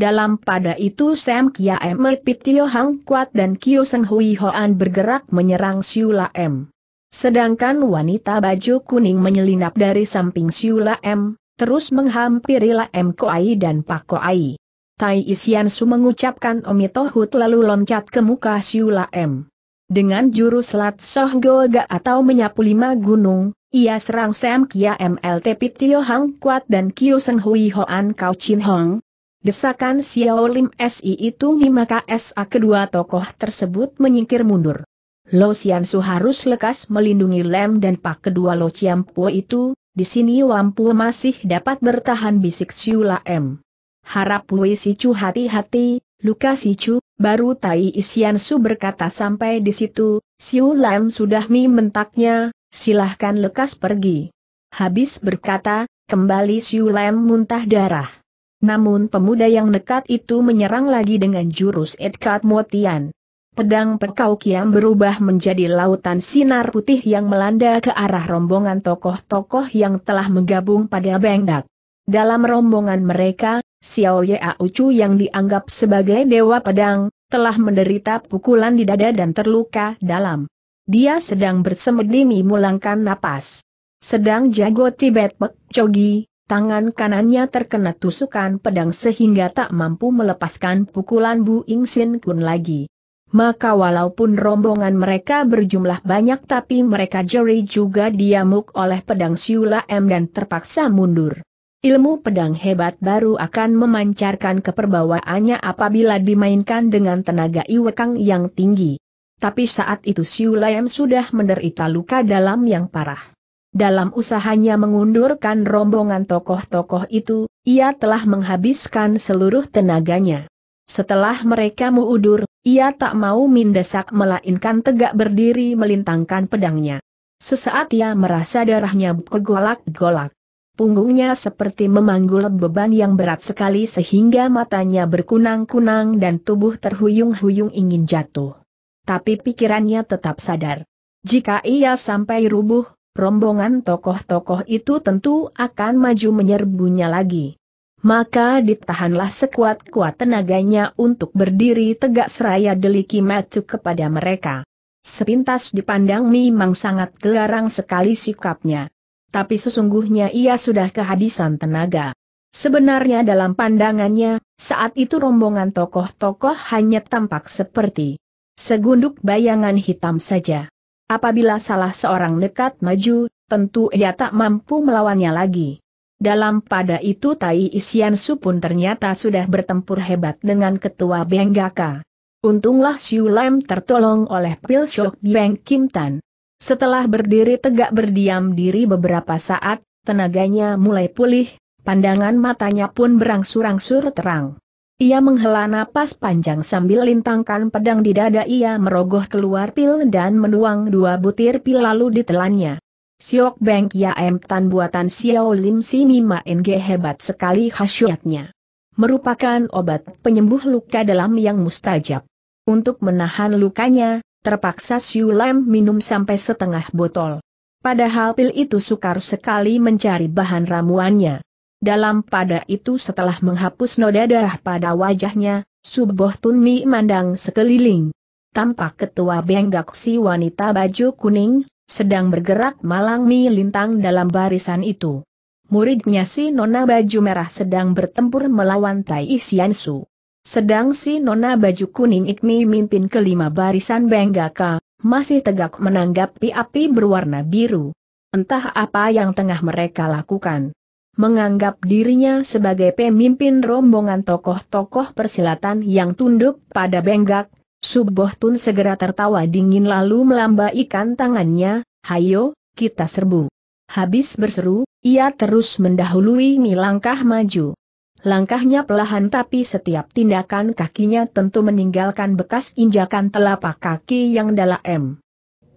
Dalam pada itu Sam Kia M. Pityo Hang Kuat dan Kyo Seng Hui Hoan bergerak menyerang Siula M. Sedangkan wanita baju kuning menyelinap dari samping Siula M, terus menghampiri La M Koai dan Pak Koai. Tai Isian Su mengucapkan Omitohut lalu loncat ke muka Siula M. Dengan jurus Lat Soh Goga atau menyapu lima gunung, ia serang Sam Kia MLT Pitio Hang Kuat dan Kyo Seng Hui Hoan Kau Chin Hong, Desakan Xiao Lim SI itu maka SA kedua tokoh tersebut menyingkir mundur. Lo Xian Su harus lekas melindungi Lem dan Pak kedua Lo Po itu, di sini Wampu masih dapat bertahan bisik Siula M. Harap Wei Chu hati-hati, Luka Chu, baru Tai Isian Su berkata sampai di situ, Siu M sudah mi mentaknya, silahkan lekas pergi. Habis berkata, kembali Siu M muntah darah. Namun pemuda yang nekat itu menyerang lagi dengan jurus Edkat Motian. Pedang Perkau Kiam berubah menjadi lautan sinar putih yang melanda ke arah rombongan tokoh-tokoh yang telah menggabung pada Bengdak. Dalam rombongan mereka, Xiao Ye Aucu yang dianggap sebagai Dewa Pedang, telah menderita pukulan di dada dan terluka dalam. Dia sedang bersemedi memulangkan napas. Sedang jago Tibet Pek Chogi, Tangan kanannya terkena tusukan pedang sehingga tak mampu melepaskan pukulan Bu Ing Sin Kun lagi. Maka walaupun rombongan mereka berjumlah banyak tapi mereka jeri juga diamuk oleh pedang Siula M dan terpaksa mundur. Ilmu pedang hebat baru akan memancarkan keperbawaannya apabila dimainkan dengan tenaga iwekang yang tinggi. Tapi saat itu Siula M sudah menderita luka dalam yang parah. Dalam usahanya mengundurkan rombongan tokoh-tokoh itu, ia telah menghabiskan seluruh tenaganya. Setelah mereka mengundur, ia tak mau mendesak melainkan tegak berdiri melintangkan pedangnya. Sesaat ia merasa darahnya bergolak-golak. Punggungnya seperti memanggul beban yang berat sekali sehingga matanya berkunang-kunang dan tubuh terhuyung-huyung ingin jatuh. Tapi pikirannya tetap sadar. Jika ia sampai rubuh, rombongan tokoh-tokoh itu tentu akan maju menyerbunya lagi. Maka ditahanlah sekuat-kuat tenaganya untuk berdiri tegak seraya deliki macu kepada mereka. Sepintas dipandang memang sangat gelarang sekali sikapnya. Tapi sesungguhnya ia sudah kehabisan tenaga. Sebenarnya dalam pandangannya, saat itu rombongan tokoh-tokoh hanya tampak seperti segunduk bayangan hitam saja. Apabila salah seorang dekat maju, tentu ia tak mampu melawannya lagi. Dalam pada itu Tai Isian Su pun ternyata sudah bertempur hebat dengan ketua Benggaka. Untunglah Siu Lam tertolong oleh pil Shok Beng Kim Tan. Setelah berdiri tegak berdiam diri beberapa saat, tenaganya mulai pulih, pandangan matanya pun berangsur-angsur terang. Ia menghela napas panjang sambil lintangkan pedang di dada ia merogoh keluar pil dan menuang dua butir pil lalu ditelannya. Siok Beng M Tan buatan Xiao Lim si Mima NG hebat sekali khasiatnya. Merupakan obat penyembuh luka dalam yang mustajab. Untuk menahan lukanya, terpaksa Siu Lam minum sampai setengah botol. Padahal pil itu sukar sekali mencari bahan ramuannya. Dalam pada itu setelah menghapus noda darah pada wajahnya, Suboh Tunmi mandang sekeliling. Tampak ketua benggak si wanita baju kuning, sedang bergerak malang lintang dalam barisan itu. Muridnya si nona baju merah sedang bertempur melawan Tai Isiansu. Sedang si nona baju kuning Ikmi mimpin kelima barisan benggaka, masih tegak menanggapi api berwarna biru. Entah apa yang tengah mereka lakukan menganggap dirinya sebagai pemimpin rombongan tokoh-tokoh persilatan yang tunduk pada Benggak, Suboh Tun segera tertawa dingin lalu melambaikan tangannya, hayo, kita serbu. Habis berseru, ia terus mendahului Mi langkah maju. Langkahnya pelahan tapi setiap tindakan kakinya tentu meninggalkan bekas injakan telapak kaki yang dalam.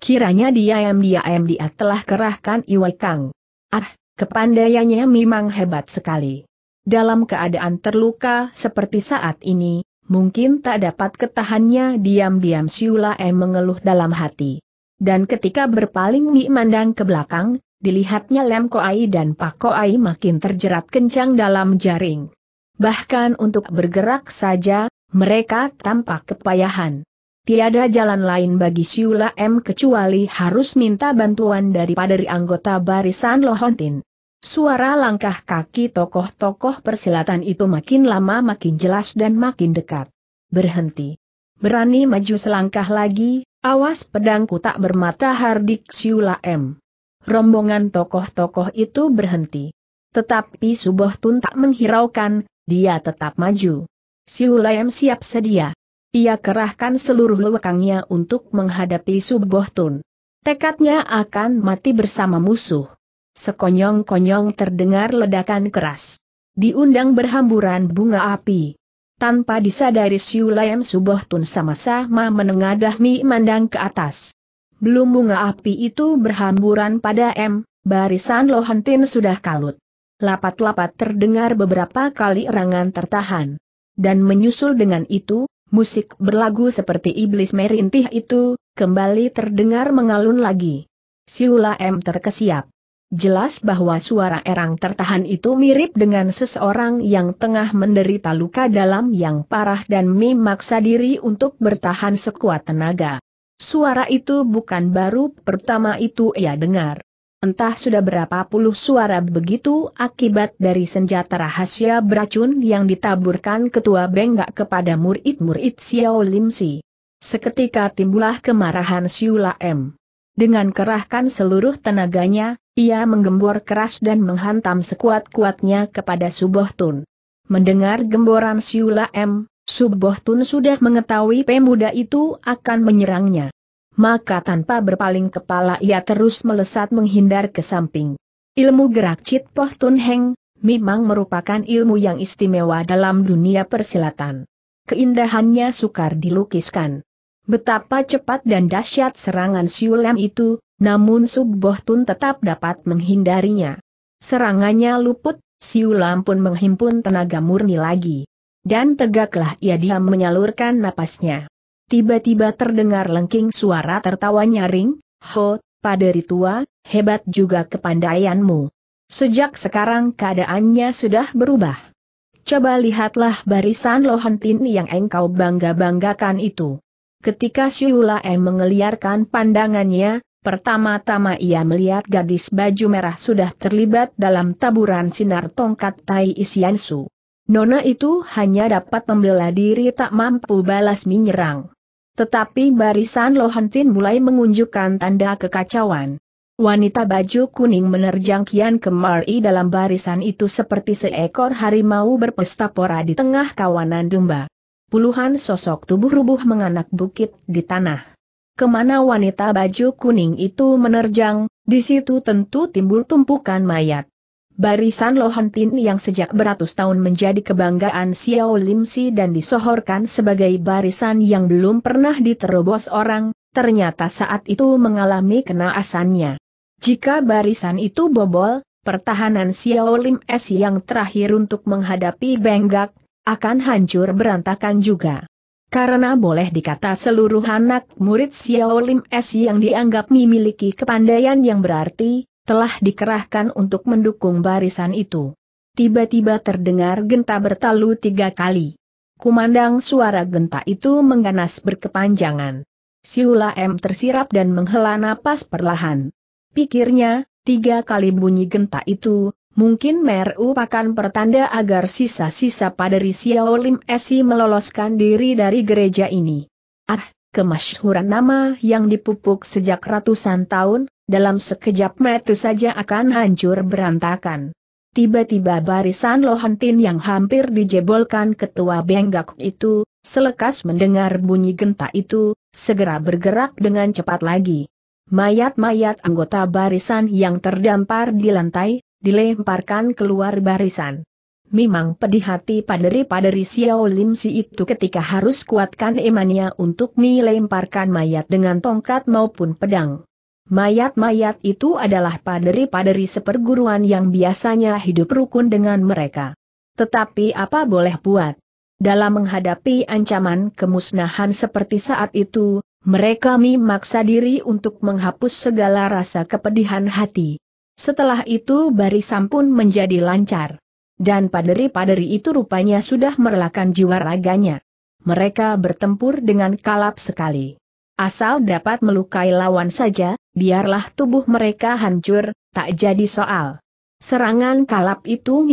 Kiranya diam-diam dia telah kerahkan Iwai Kang. Ah, Kepandaiannya memang hebat sekali. Dalam keadaan terluka seperti saat ini, mungkin tak dapat ketahannya diam-diam Siula E mengeluh dalam hati. Dan ketika berpaling Mi mandang ke belakang, dilihatnya Lem Koai dan Pak Koai makin terjerat kencang dalam jaring. Bahkan untuk bergerak saja, mereka tampak kepayahan. Tiada jalan lain bagi Siula M kecuali harus minta bantuan daripada dari anggota barisan Lohontin. Suara langkah kaki tokoh-tokoh persilatan itu makin lama makin jelas dan makin dekat. Berhenti. Berani maju selangkah lagi, awas pedangku tak bermata hardik Siula M. Rombongan tokoh-tokoh itu berhenti. Tetapi Suboh Tun tak menghiraukan, dia tetap maju. Siula M siap sedia. Ia kerahkan seluruh lewekangnya untuk menghadapi tun. Tekadnya akan mati bersama musuh. Sekonyong-konyong terdengar ledakan keras. Diundang berhamburan bunga api. Tanpa disadari Siulayam Subohtun sama-sama menengadah mi mandang ke atas. Belum bunga api itu berhamburan pada M, barisan Lohantin sudah kalut. Lapat-lapat terdengar beberapa kali erangan tertahan. Dan menyusul dengan itu, Musik berlagu seperti iblis merintih itu, kembali terdengar mengalun lagi. Siula M terkesiap. Jelas bahwa suara erang tertahan itu mirip dengan seseorang yang tengah menderita luka dalam yang parah dan memaksa diri untuk bertahan sekuat tenaga. Suara itu bukan baru pertama itu ia dengar. Entah sudah berapa puluh suara begitu akibat dari senjata rahasia beracun yang ditaburkan ketua Benggak kepada murid-murid Xiao Lim Si. Seketika timbullah kemarahan Siula M. Dengan kerahkan seluruh tenaganya, ia menggembor keras dan menghantam sekuat-kuatnya kepada Suboh Tun. Mendengar gemboran Siula M, Suboh Tun sudah mengetahui pemuda itu akan menyerangnya maka tanpa berpaling kepala ia terus melesat menghindar ke samping. Ilmu gerak Cit Poh Tun Heng, memang merupakan ilmu yang istimewa dalam dunia persilatan. Keindahannya sukar dilukiskan. Betapa cepat dan dahsyat serangan Siulam itu, namun Suboh Tun tetap dapat menghindarinya. Serangannya luput, Siulam pun menghimpun tenaga murni lagi. Dan tegaklah ia diam menyalurkan napasnya tiba-tiba terdengar lengking suara tertawa nyaring, Ho, pada tua, hebat juga kepandaianmu. Sejak sekarang keadaannya sudah berubah. Coba lihatlah barisan Lohantin yang engkau bangga-banggakan itu. Ketika Siulae mengeliarkan pandangannya, Pertama-tama ia melihat gadis baju merah sudah terlibat dalam taburan sinar tongkat Tai Isiansu. Nona itu hanya dapat membela diri tak mampu balas menyerang. Tetapi barisan Lohantin mulai mengunjukkan tanda kekacauan. Wanita baju kuning menerjang Kian Kemari dalam barisan itu seperti seekor harimau berpesta pora di tengah kawanan domba. Puluhan sosok tubuh rubuh menganak bukit di tanah. Kemana wanita baju kuning itu menerjang, di situ tentu timbul tumpukan mayat. Barisan Tin yang sejak beratus tahun menjadi kebanggaan Xiao Lim Si dan disohorkan sebagai barisan yang belum pernah diterobos orang, ternyata saat itu mengalami kenaasannya. Jika barisan itu bobol, pertahanan Xiao Lim S yang terakhir untuk menghadapi Benggak, akan hancur berantakan juga. Karena boleh dikata seluruh anak murid Xiao Lim S yang dianggap memiliki kepandaian yang berarti, telah dikerahkan untuk mendukung barisan itu. Tiba-tiba terdengar genta bertalu tiga kali. Kumandang suara genta itu mengganas berkepanjangan. Siula M tersirap dan menghela napas perlahan. Pikirnya, tiga kali bunyi genta itu, mungkin meru merupakan pertanda agar sisa-sisa paderi Xiao Lim Esi meloloskan diri dari gereja ini. Ah, kemasyhuran nama yang dipupuk sejak ratusan tahun, dalam sekejap mata saja akan hancur berantakan. Tiba-tiba barisan Lohantin yang hampir dijebolkan ketua Benggak itu, selekas mendengar bunyi genta itu, segera bergerak dengan cepat lagi. Mayat-mayat anggota barisan yang terdampar di lantai, dilemparkan keluar barisan. Memang pedih hati paderi-paderi Xiao Lim Si itu ketika harus kuatkan imannya untuk melemparkan mayat dengan tongkat maupun pedang. Mayat-mayat itu adalah paderi-paderi seperguruan yang biasanya hidup rukun dengan mereka. Tetapi apa boleh buat? Dalam menghadapi ancaman kemusnahan seperti saat itu, mereka memaksa diri untuk menghapus segala rasa kepedihan hati. Setelah itu barisan pun menjadi lancar. Dan paderi-paderi itu rupanya sudah merelakan jiwa raganya. Mereka bertempur dengan kalap sekali. Asal dapat melukai lawan saja, biarlah tubuh mereka hancur, tak jadi soal. Serangan kalap itu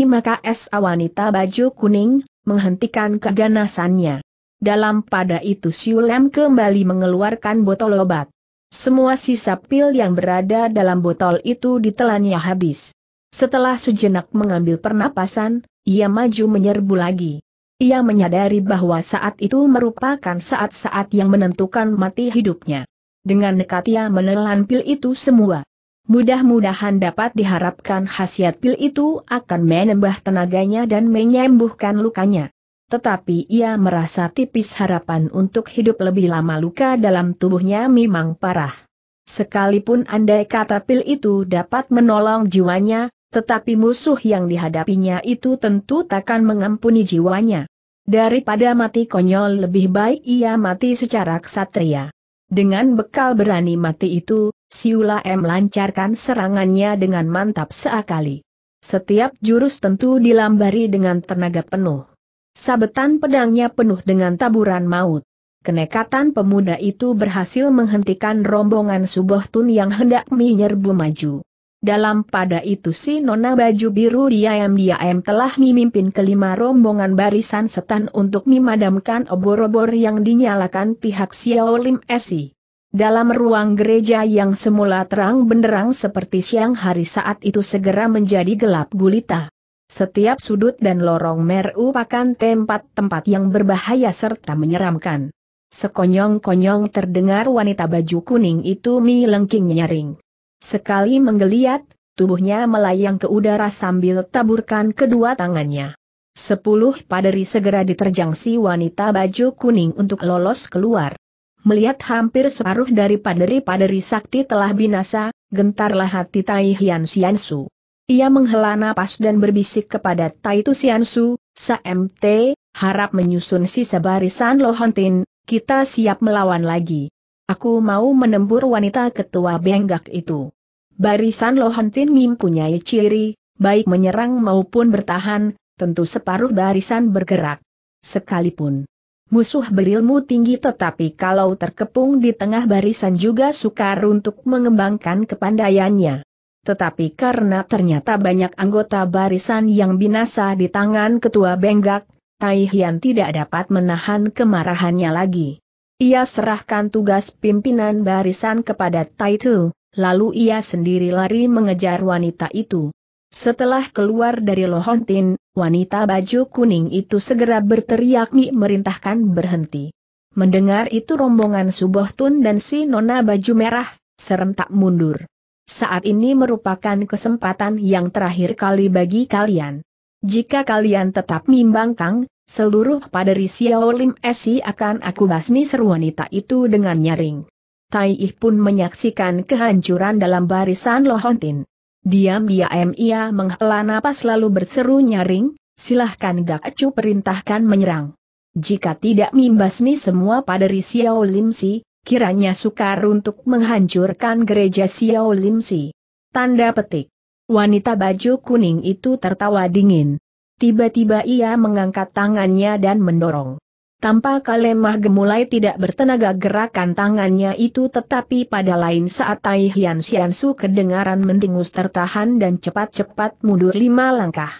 S wanita baju kuning, menghentikan keganasannya. Dalam pada itu Siulem kembali mengeluarkan botol obat. Semua sisa pil yang berada dalam botol itu ditelannya habis. Setelah sejenak mengambil pernapasan, ia maju menyerbu lagi. Ia menyadari bahwa saat itu merupakan saat-saat yang menentukan mati hidupnya. Dengan nekat ia menelan pil itu semua. Mudah-mudahan dapat diharapkan khasiat pil itu akan menambah tenaganya dan menyembuhkan lukanya. Tetapi ia merasa tipis harapan untuk hidup lebih lama luka dalam tubuhnya memang parah. Sekalipun andai kata pil itu dapat menolong jiwanya, tetapi musuh yang dihadapinya itu tentu takkan mengampuni jiwanya. Daripada mati konyol lebih baik ia mati secara ksatria. Dengan bekal berani mati itu, Siula M lancarkan serangannya dengan mantap seakali. Setiap jurus tentu dilambari dengan tenaga penuh. Sabetan pedangnya penuh dengan taburan maut. Kenekatan pemuda itu berhasil menghentikan rombongan Subohtun Tun yang hendak menyerbu maju. Dalam pada itu si Nona Baju Biru diam-diam telah memimpin kelima rombongan barisan setan untuk memadamkan obor-obor yang dinyalakan pihak Xiao Lim Esi. Dalam ruang gereja yang semula terang benderang seperti siang hari saat itu segera menjadi gelap gulita. Setiap sudut dan lorong merupakan tempat-tempat yang berbahaya serta menyeramkan. Sekonyong-konyong terdengar wanita baju kuning itu melengking nyaring. Sekali menggeliat, tubuhnya melayang ke udara sambil taburkan kedua tangannya. Sepuluh paderi segera diterjang si wanita baju kuning untuk lolos keluar. Melihat hampir separuh dari paderi-paderi sakti telah binasa, gentarlah hati Tai Hian Xiansu. Ia menghela napas dan berbisik kepada Tai Tu Xiansu, SMT, harap menyusun sisa barisan Lohontin, kita siap melawan lagi. Aku mau menembur wanita ketua benggak itu. Barisan Lohan Tin Lohantin punya ciri, baik menyerang maupun bertahan, tentu separuh barisan bergerak. Sekalipun musuh berilmu tinggi tetapi kalau terkepung di tengah barisan juga sukar untuk mengembangkan kepandaiannya. Tetapi karena ternyata banyak anggota barisan yang binasa di tangan ketua benggak, Tai tidak dapat menahan kemarahannya lagi. Ia serahkan tugas pimpinan barisan kepada Taitu, lalu ia sendiri lari mengejar wanita itu. Setelah keluar dari Lohontin, wanita baju kuning itu segera berteriak Mi merintahkan berhenti. Mendengar itu rombongan Suboh Tun dan si nona baju merah, serentak mundur. Saat ini merupakan kesempatan yang terakhir kali bagi kalian. Jika kalian tetap mimbang Kang, Seluruh paderi Xiao Lim Si akan aku basmi seru wanita itu dengan nyaring. Tai Ih pun menyaksikan kehancuran dalam barisan Lohontin. Diam-diam ia menghela napas lalu berseru nyaring, silahkan gak cuk perintahkan menyerang. Jika tidak membasmi semua paderi Xiao Lim Si, kiranya sukar untuk menghancurkan gereja Xiao Lim Si. Tanda petik. Wanita baju kuning itu tertawa dingin. Tiba-tiba ia mengangkat tangannya dan mendorong. Tanpa kalemah gemulai tidak bertenaga gerakan tangannya itu tetapi pada lain saat Tai Hian Su kedengaran mendengus tertahan dan cepat-cepat mundur lima langkah.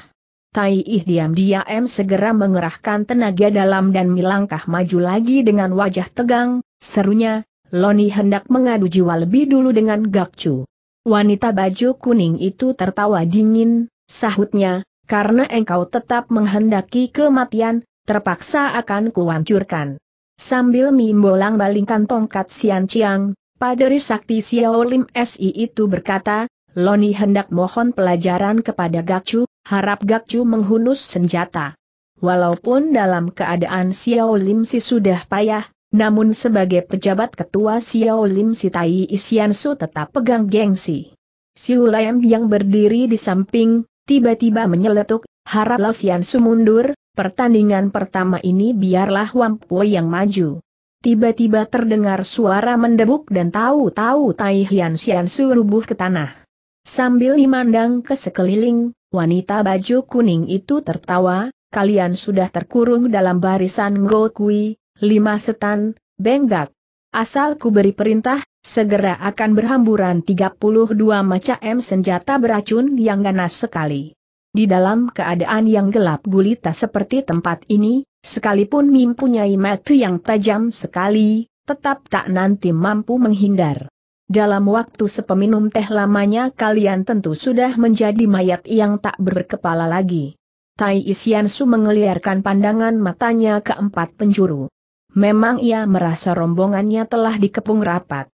Tai Ih diam-diam segera mengerahkan tenaga dalam dan melangkah maju lagi dengan wajah tegang, serunya, Loni hendak mengadu jiwa lebih dulu dengan Gakcu. Wanita baju kuning itu tertawa dingin, sahutnya, karena engkau tetap menghendaki kematian, terpaksa akan kuhancurkan. Sambil mimbolang balingkan tongkat Sian Chiang, Paderi Sakti Xiao Lim Si itu berkata, Loni hendak mohon pelajaran kepada Gakcu, harap Gakcu menghunus senjata. Walaupun dalam keadaan Xiao Lim Si sudah payah, namun sebagai pejabat ketua Xiao Lim Si Tai Isian Su tetap pegang gengsi. Siu yang berdiri di samping, tiba-tiba menyeletuk, harap Su sumundur, pertandingan pertama ini biarlah Wampu yang maju. Tiba-tiba terdengar suara mendebuk dan tahu-tahu Tai Hian Xian Su rubuh ke tanah. Sambil memandang ke sekeliling, wanita baju kuning itu tertawa, kalian sudah terkurung dalam barisan Kui, lima setan, benggak. Asal ku beri perintah, Segera akan berhamburan 32 macam senjata beracun yang ganas sekali. Di dalam keadaan yang gelap gulita seperti tempat ini, sekalipun mempunyai mata yang tajam sekali, tetap tak nanti mampu menghindar. Dalam waktu sepeminum teh lamanya kalian tentu sudah menjadi mayat yang tak berkepala lagi. Tai Su mengeliarkan pandangan matanya ke empat penjuru. Memang ia merasa rombongannya telah dikepung rapat.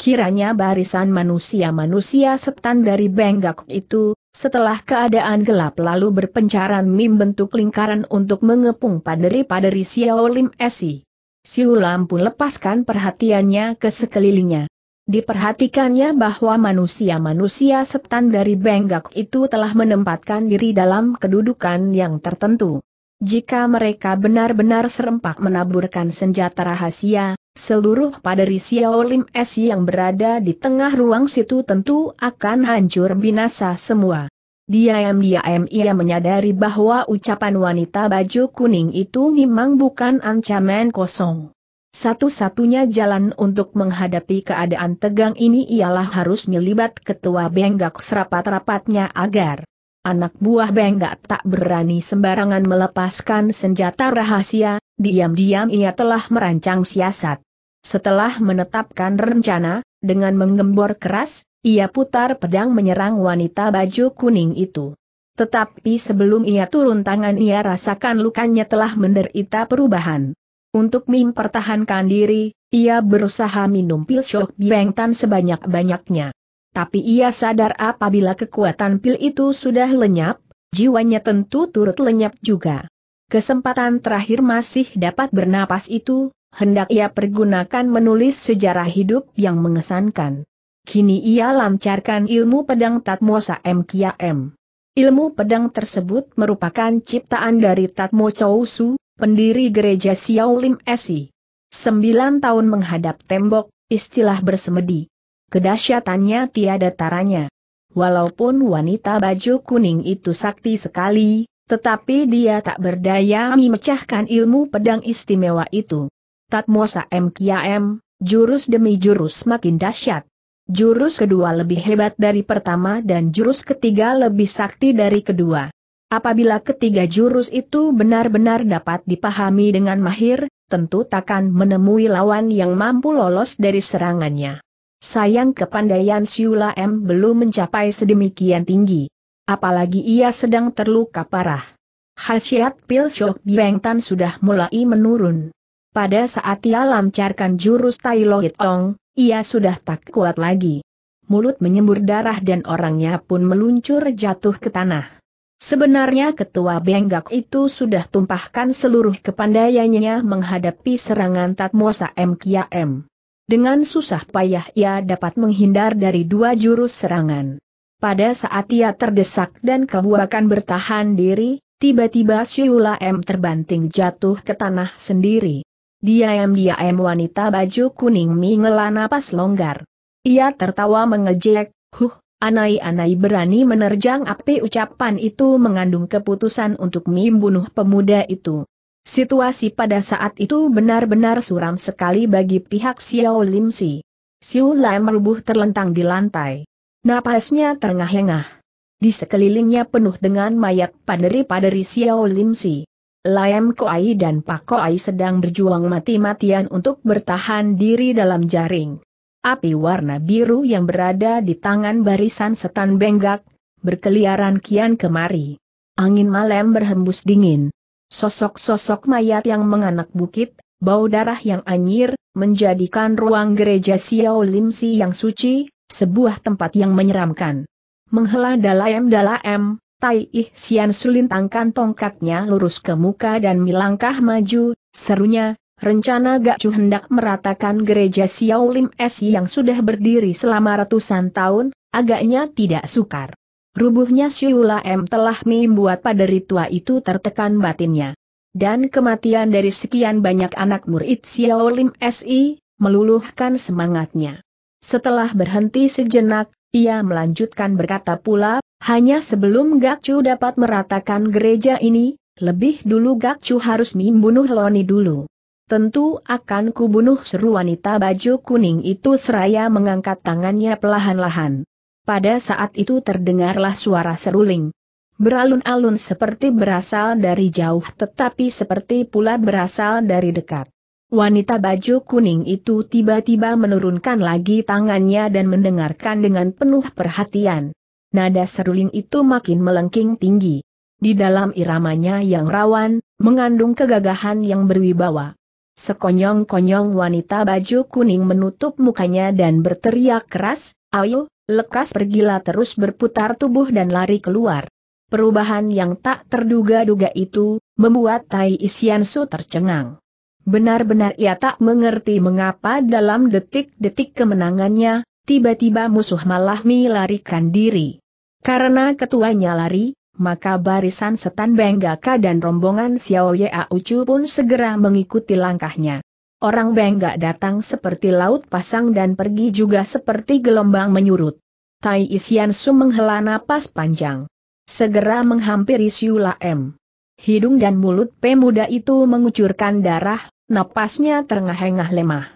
Kiranya barisan manusia-manusia setan dari Benggak itu, setelah keadaan gelap lalu berpencaran mim bentuk lingkaran untuk mengepung paderi-paderi Lim Esi. Siulam pun lepaskan perhatiannya ke sekelilingnya. Diperhatikannya bahwa manusia-manusia setan dari Benggak itu telah menempatkan diri dalam kedudukan yang tertentu. Jika mereka benar-benar serempak menaburkan senjata rahasia, seluruh paderi Xiaolim S yang berada di tengah ruang situ tentu akan hancur binasa semua. Diam-diam ia menyadari bahwa ucapan wanita baju kuning itu memang bukan ancaman kosong. Satu-satunya jalan untuk menghadapi keadaan tegang ini ialah harus melibat ketua Benggak serapat-rapatnya agar Anak buah Benggak tak berani sembarangan melepaskan senjata rahasia, diam-diam ia telah merancang siasat. Setelah menetapkan rencana, dengan menggembor keras, ia putar pedang menyerang wanita baju kuning itu. Tetapi sebelum ia turun tangan ia rasakan lukanya telah menderita perubahan. Untuk mempertahankan diri, ia berusaha minum pil shock Tan sebanyak-banyaknya. Tapi ia sadar apabila kekuatan pil itu sudah lenyap, jiwanya tentu turut lenyap juga. Kesempatan terakhir masih dapat bernapas itu, hendak ia pergunakan menulis sejarah hidup yang mengesankan. Kini ia lancarkan ilmu pedang Tatmosa M. Kia M. Ilmu pedang tersebut merupakan ciptaan dari Tatmo Chousu, pendiri gereja Xiaolim Esi. Sembilan tahun menghadap tembok, istilah bersemedi. Kedahsyatannya tiada taranya. Walaupun wanita baju kuning itu sakti sekali, tetapi dia tak berdaya memecahkan ilmu pedang istimewa itu. Tatmosa M. Kiam, jurus demi jurus makin dahsyat. Jurus kedua lebih hebat dari pertama dan jurus ketiga lebih sakti dari kedua. Apabila ketiga jurus itu benar-benar dapat dipahami dengan mahir, tentu takkan menemui lawan yang mampu lolos dari serangannya. Sayang kepandaian Siula M belum mencapai sedemikian tinggi. Apalagi ia sedang terluka parah. Khasiat pil shock Biang Tan sudah mulai menurun. Pada saat ia lancarkan jurus Tai Lohit Ong, ia sudah tak kuat lagi. Mulut menyembur darah dan orangnya pun meluncur jatuh ke tanah. Sebenarnya ketua Benggak itu sudah tumpahkan seluruh kepandaiannya menghadapi serangan Tatmosa M. Kia M. Dengan susah payah ia dapat menghindar dari dua jurus serangan. Pada saat ia terdesak dan kebuakan bertahan diri, tiba-tiba Siula M terbanting jatuh ke tanah sendiri. Dia dia diam wanita baju kuning mi napas longgar. Ia tertawa mengejek, huh, anai-anai berani menerjang api ucapan itu mengandung keputusan untuk membunuh pemuda itu. Situasi pada saat itu benar-benar suram sekali bagi pihak Xiao Lim Si. Xiu Lai merubuh terlentang di lantai. Napasnya terengah-engah. Di sekelilingnya penuh dengan mayat paderi-paderi Xiao Lim Si. Layam Koai dan Pak Koai sedang berjuang mati-matian untuk bertahan diri dalam jaring. Api warna biru yang berada di tangan barisan setan benggak, berkeliaran kian kemari. Angin malam berhembus dingin sosok-sosok mayat yang menganak bukit, bau darah yang anjir, menjadikan ruang gereja Xiao Si yang suci, sebuah tempat yang menyeramkan. Menghela dalaem dalaem, Tai Ih Sian sulintangkan tongkatnya lurus ke muka dan melangkah maju, serunya, rencana Gak Chu hendak meratakan gereja Xiao Lim Si yang sudah berdiri selama ratusan tahun, agaknya tidak sukar. Rubuhnya Syuula M telah membuat pada tua itu tertekan batinnya. Dan kematian dari sekian banyak anak murid Xiao Lim SI, meluluhkan semangatnya. Setelah berhenti sejenak, ia melanjutkan berkata pula, hanya sebelum Gakcu dapat meratakan gereja ini, lebih dulu Gakcu harus membunuh Loni dulu. Tentu akan kubunuh seru wanita baju kuning itu seraya mengangkat tangannya pelahan-lahan. Pada saat itu terdengarlah suara seruling. Beralun-alun seperti berasal dari jauh tetapi seperti pula berasal dari dekat. Wanita baju kuning itu tiba-tiba menurunkan lagi tangannya dan mendengarkan dengan penuh perhatian. Nada seruling itu makin melengking tinggi. Di dalam iramanya yang rawan, mengandung kegagahan yang berwibawa. Sekonyong-konyong wanita baju kuning menutup mukanya dan berteriak keras, Ayo, lekas pergilah terus berputar tubuh dan lari keluar. Perubahan yang tak terduga-duga itu, membuat Tai Isiansu tercengang. Benar-benar ia tak mengerti mengapa dalam detik-detik kemenangannya, tiba-tiba musuh malah melarikan diri. Karena ketuanya lari, maka barisan setan Benggaka dan rombongan Xiao Ye Ucu pun segera mengikuti langkahnya. Orang Benggak datang seperti laut pasang dan pergi juga seperti gelombang menyurut. Tai Su menghela napas panjang. Segera menghampiri Siula M. Hidung dan mulut pemuda itu mengucurkan darah, napasnya terengah-engah lemah.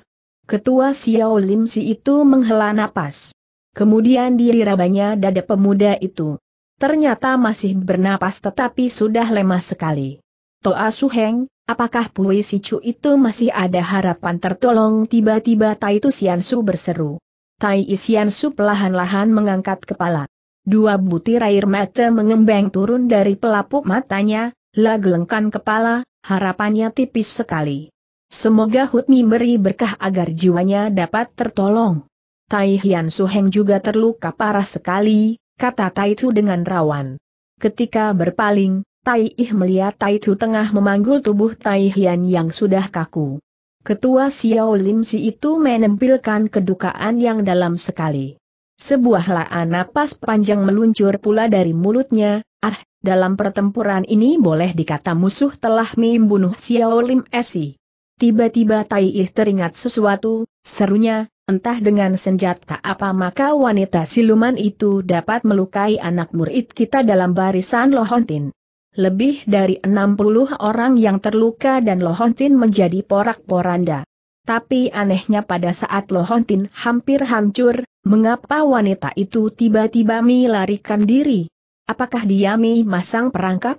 Ketua Xiao Lim Si itu menghela napas. Kemudian dirabanya dada pemuda itu. Ternyata masih bernapas tetapi sudah lemah sekali. Toa Su Heng, apakah Pui Si Chu itu masih ada harapan tertolong tiba-tiba Tai Tu Su berseru. Tai Isian Su pelahan lahan mengangkat kepala. Dua butir air mata mengembang turun dari pelapuk matanya, lagelengkan kepala, harapannya tipis sekali. Semoga Hutmi beri berkah agar jiwanya dapat tertolong. Tai Hian Su heng juga terluka parah sekali, kata Tai Chu dengan rawan. Ketika berpaling, Tai Ih melihat Tai Chu tengah memanggul tubuh Tai Hian yang sudah kaku. Ketua Xiao Lim Si itu menempilkan kedukaan yang dalam sekali. Sebuah laa napas panjang meluncur pula dari mulutnya, ah, dalam pertempuran ini boleh dikata musuh telah membunuh Xiao Lim Si. Tiba-tiba Tai Ih teringat sesuatu, serunya, entah dengan senjata apa maka wanita siluman itu dapat melukai anak murid kita dalam barisan Lohontin lebih dari 60 orang yang terluka dan Lohontin menjadi porak-poranda. Tapi anehnya pada saat Lohontin hampir hancur, mengapa wanita itu tiba-tiba melarikan diri? Apakah dia masang perangkap?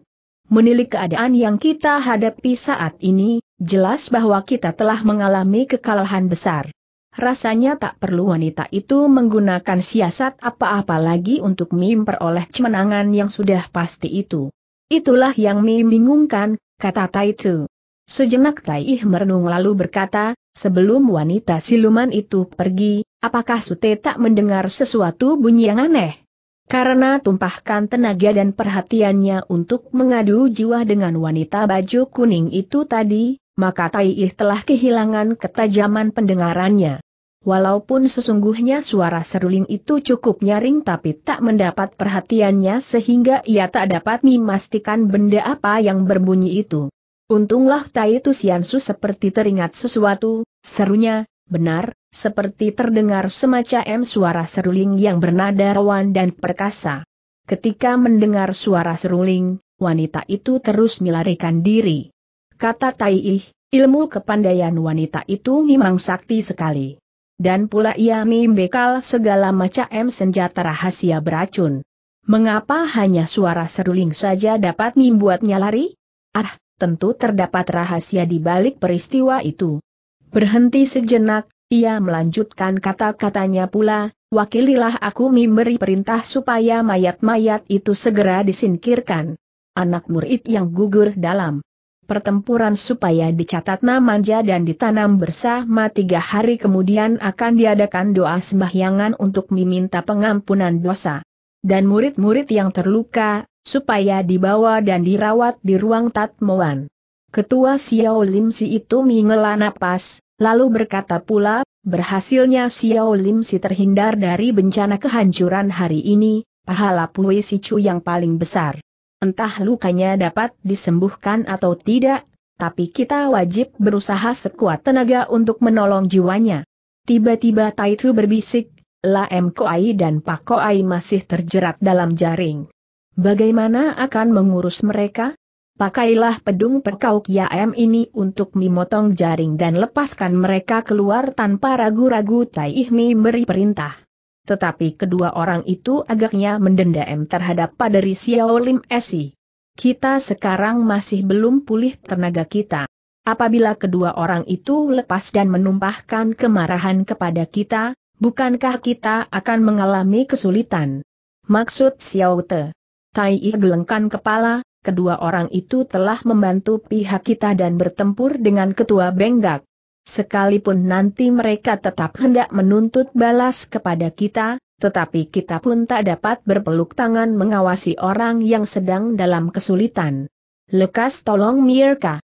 Menilik keadaan yang kita hadapi saat ini, jelas bahwa kita telah mengalami kekalahan besar. Rasanya tak perlu wanita itu menggunakan siasat apa-apa lagi untuk memperoleh kemenangan yang sudah pasti itu. Itulah yang membingungkan, kata Tai Chu. Sejenak Tai Ih merenung lalu berkata, sebelum wanita siluman itu pergi, apakah Sute tak mendengar sesuatu bunyi yang aneh? Karena tumpahkan tenaga dan perhatiannya untuk mengadu jiwa dengan wanita baju kuning itu tadi, maka Tai Ih telah kehilangan ketajaman pendengarannya. Walaupun sesungguhnya suara seruling itu cukup nyaring tapi tak mendapat perhatiannya sehingga ia tak dapat memastikan benda apa yang berbunyi itu. Untunglah Tai Tusiansu seperti teringat sesuatu, serunya, benar, seperti terdengar semacam suara seruling yang bernada rawan dan perkasa. Ketika mendengar suara seruling, wanita itu terus melarikan diri. Kata Tai Ih, ilmu kepandaian wanita itu memang sakti sekali. Dan pula ia membekal segala macam senjata rahasia beracun. Mengapa hanya suara seruling saja dapat membuatnya lari? Ah, tentu terdapat rahasia di balik peristiwa itu. Berhenti sejenak, ia melanjutkan kata-katanya pula, wakililah aku memberi perintah supaya mayat-mayat itu segera disingkirkan. Anak murid yang gugur dalam pertempuran supaya dicatat namanya dan ditanam bersama tiga hari kemudian akan diadakan doa sembahyangan untuk meminta pengampunan dosa. Dan murid-murid yang terluka, supaya dibawa dan dirawat di ruang Tatmoan. Ketua Xiao Lim Si itu mengelana napas, lalu berkata pula, berhasilnya Xiao Lim Si terhindar dari bencana kehancuran hari ini, pahala Pui Si Chu yang paling besar. Entah lukanya dapat disembuhkan atau tidak, tapi kita wajib berusaha sekuat tenaga untuk menolong jiwanya. Tiba-tiba Taitu berbisik, M. Koai dan Pak Koai masih terjerat dalam jaring. Bagaimana akan mengurus mereka? Pakailah pedung perkau ya M ini untuk memotong jaring dan lepaskan mereka keluar tanpa ragu-ragu Tai Ihmi beri perintah. Tetapi kedua orang itu agaknya mendendam terhadap Paderi Xiao Lim Esi. Kita sekarang masih belum pulih tenaga kita. Apabila kedua orang itu lepas dan menumpahkan kemarahan kepada kita, bukankah kita akan mengalami kesulitan? Maksud Xiao Te. Tai gelengkan kepala, kedua orang itu telah membantu pihak kita dan bertempur dengan ketua Benggak. Sekalipun nanti mereka tetap hendak menuntut balas kepada kita, tetapi kita pun tak dapat berpeluk tangan mengawasi orang yang sedang dalam kesulitan. Lekas tolong Mirka.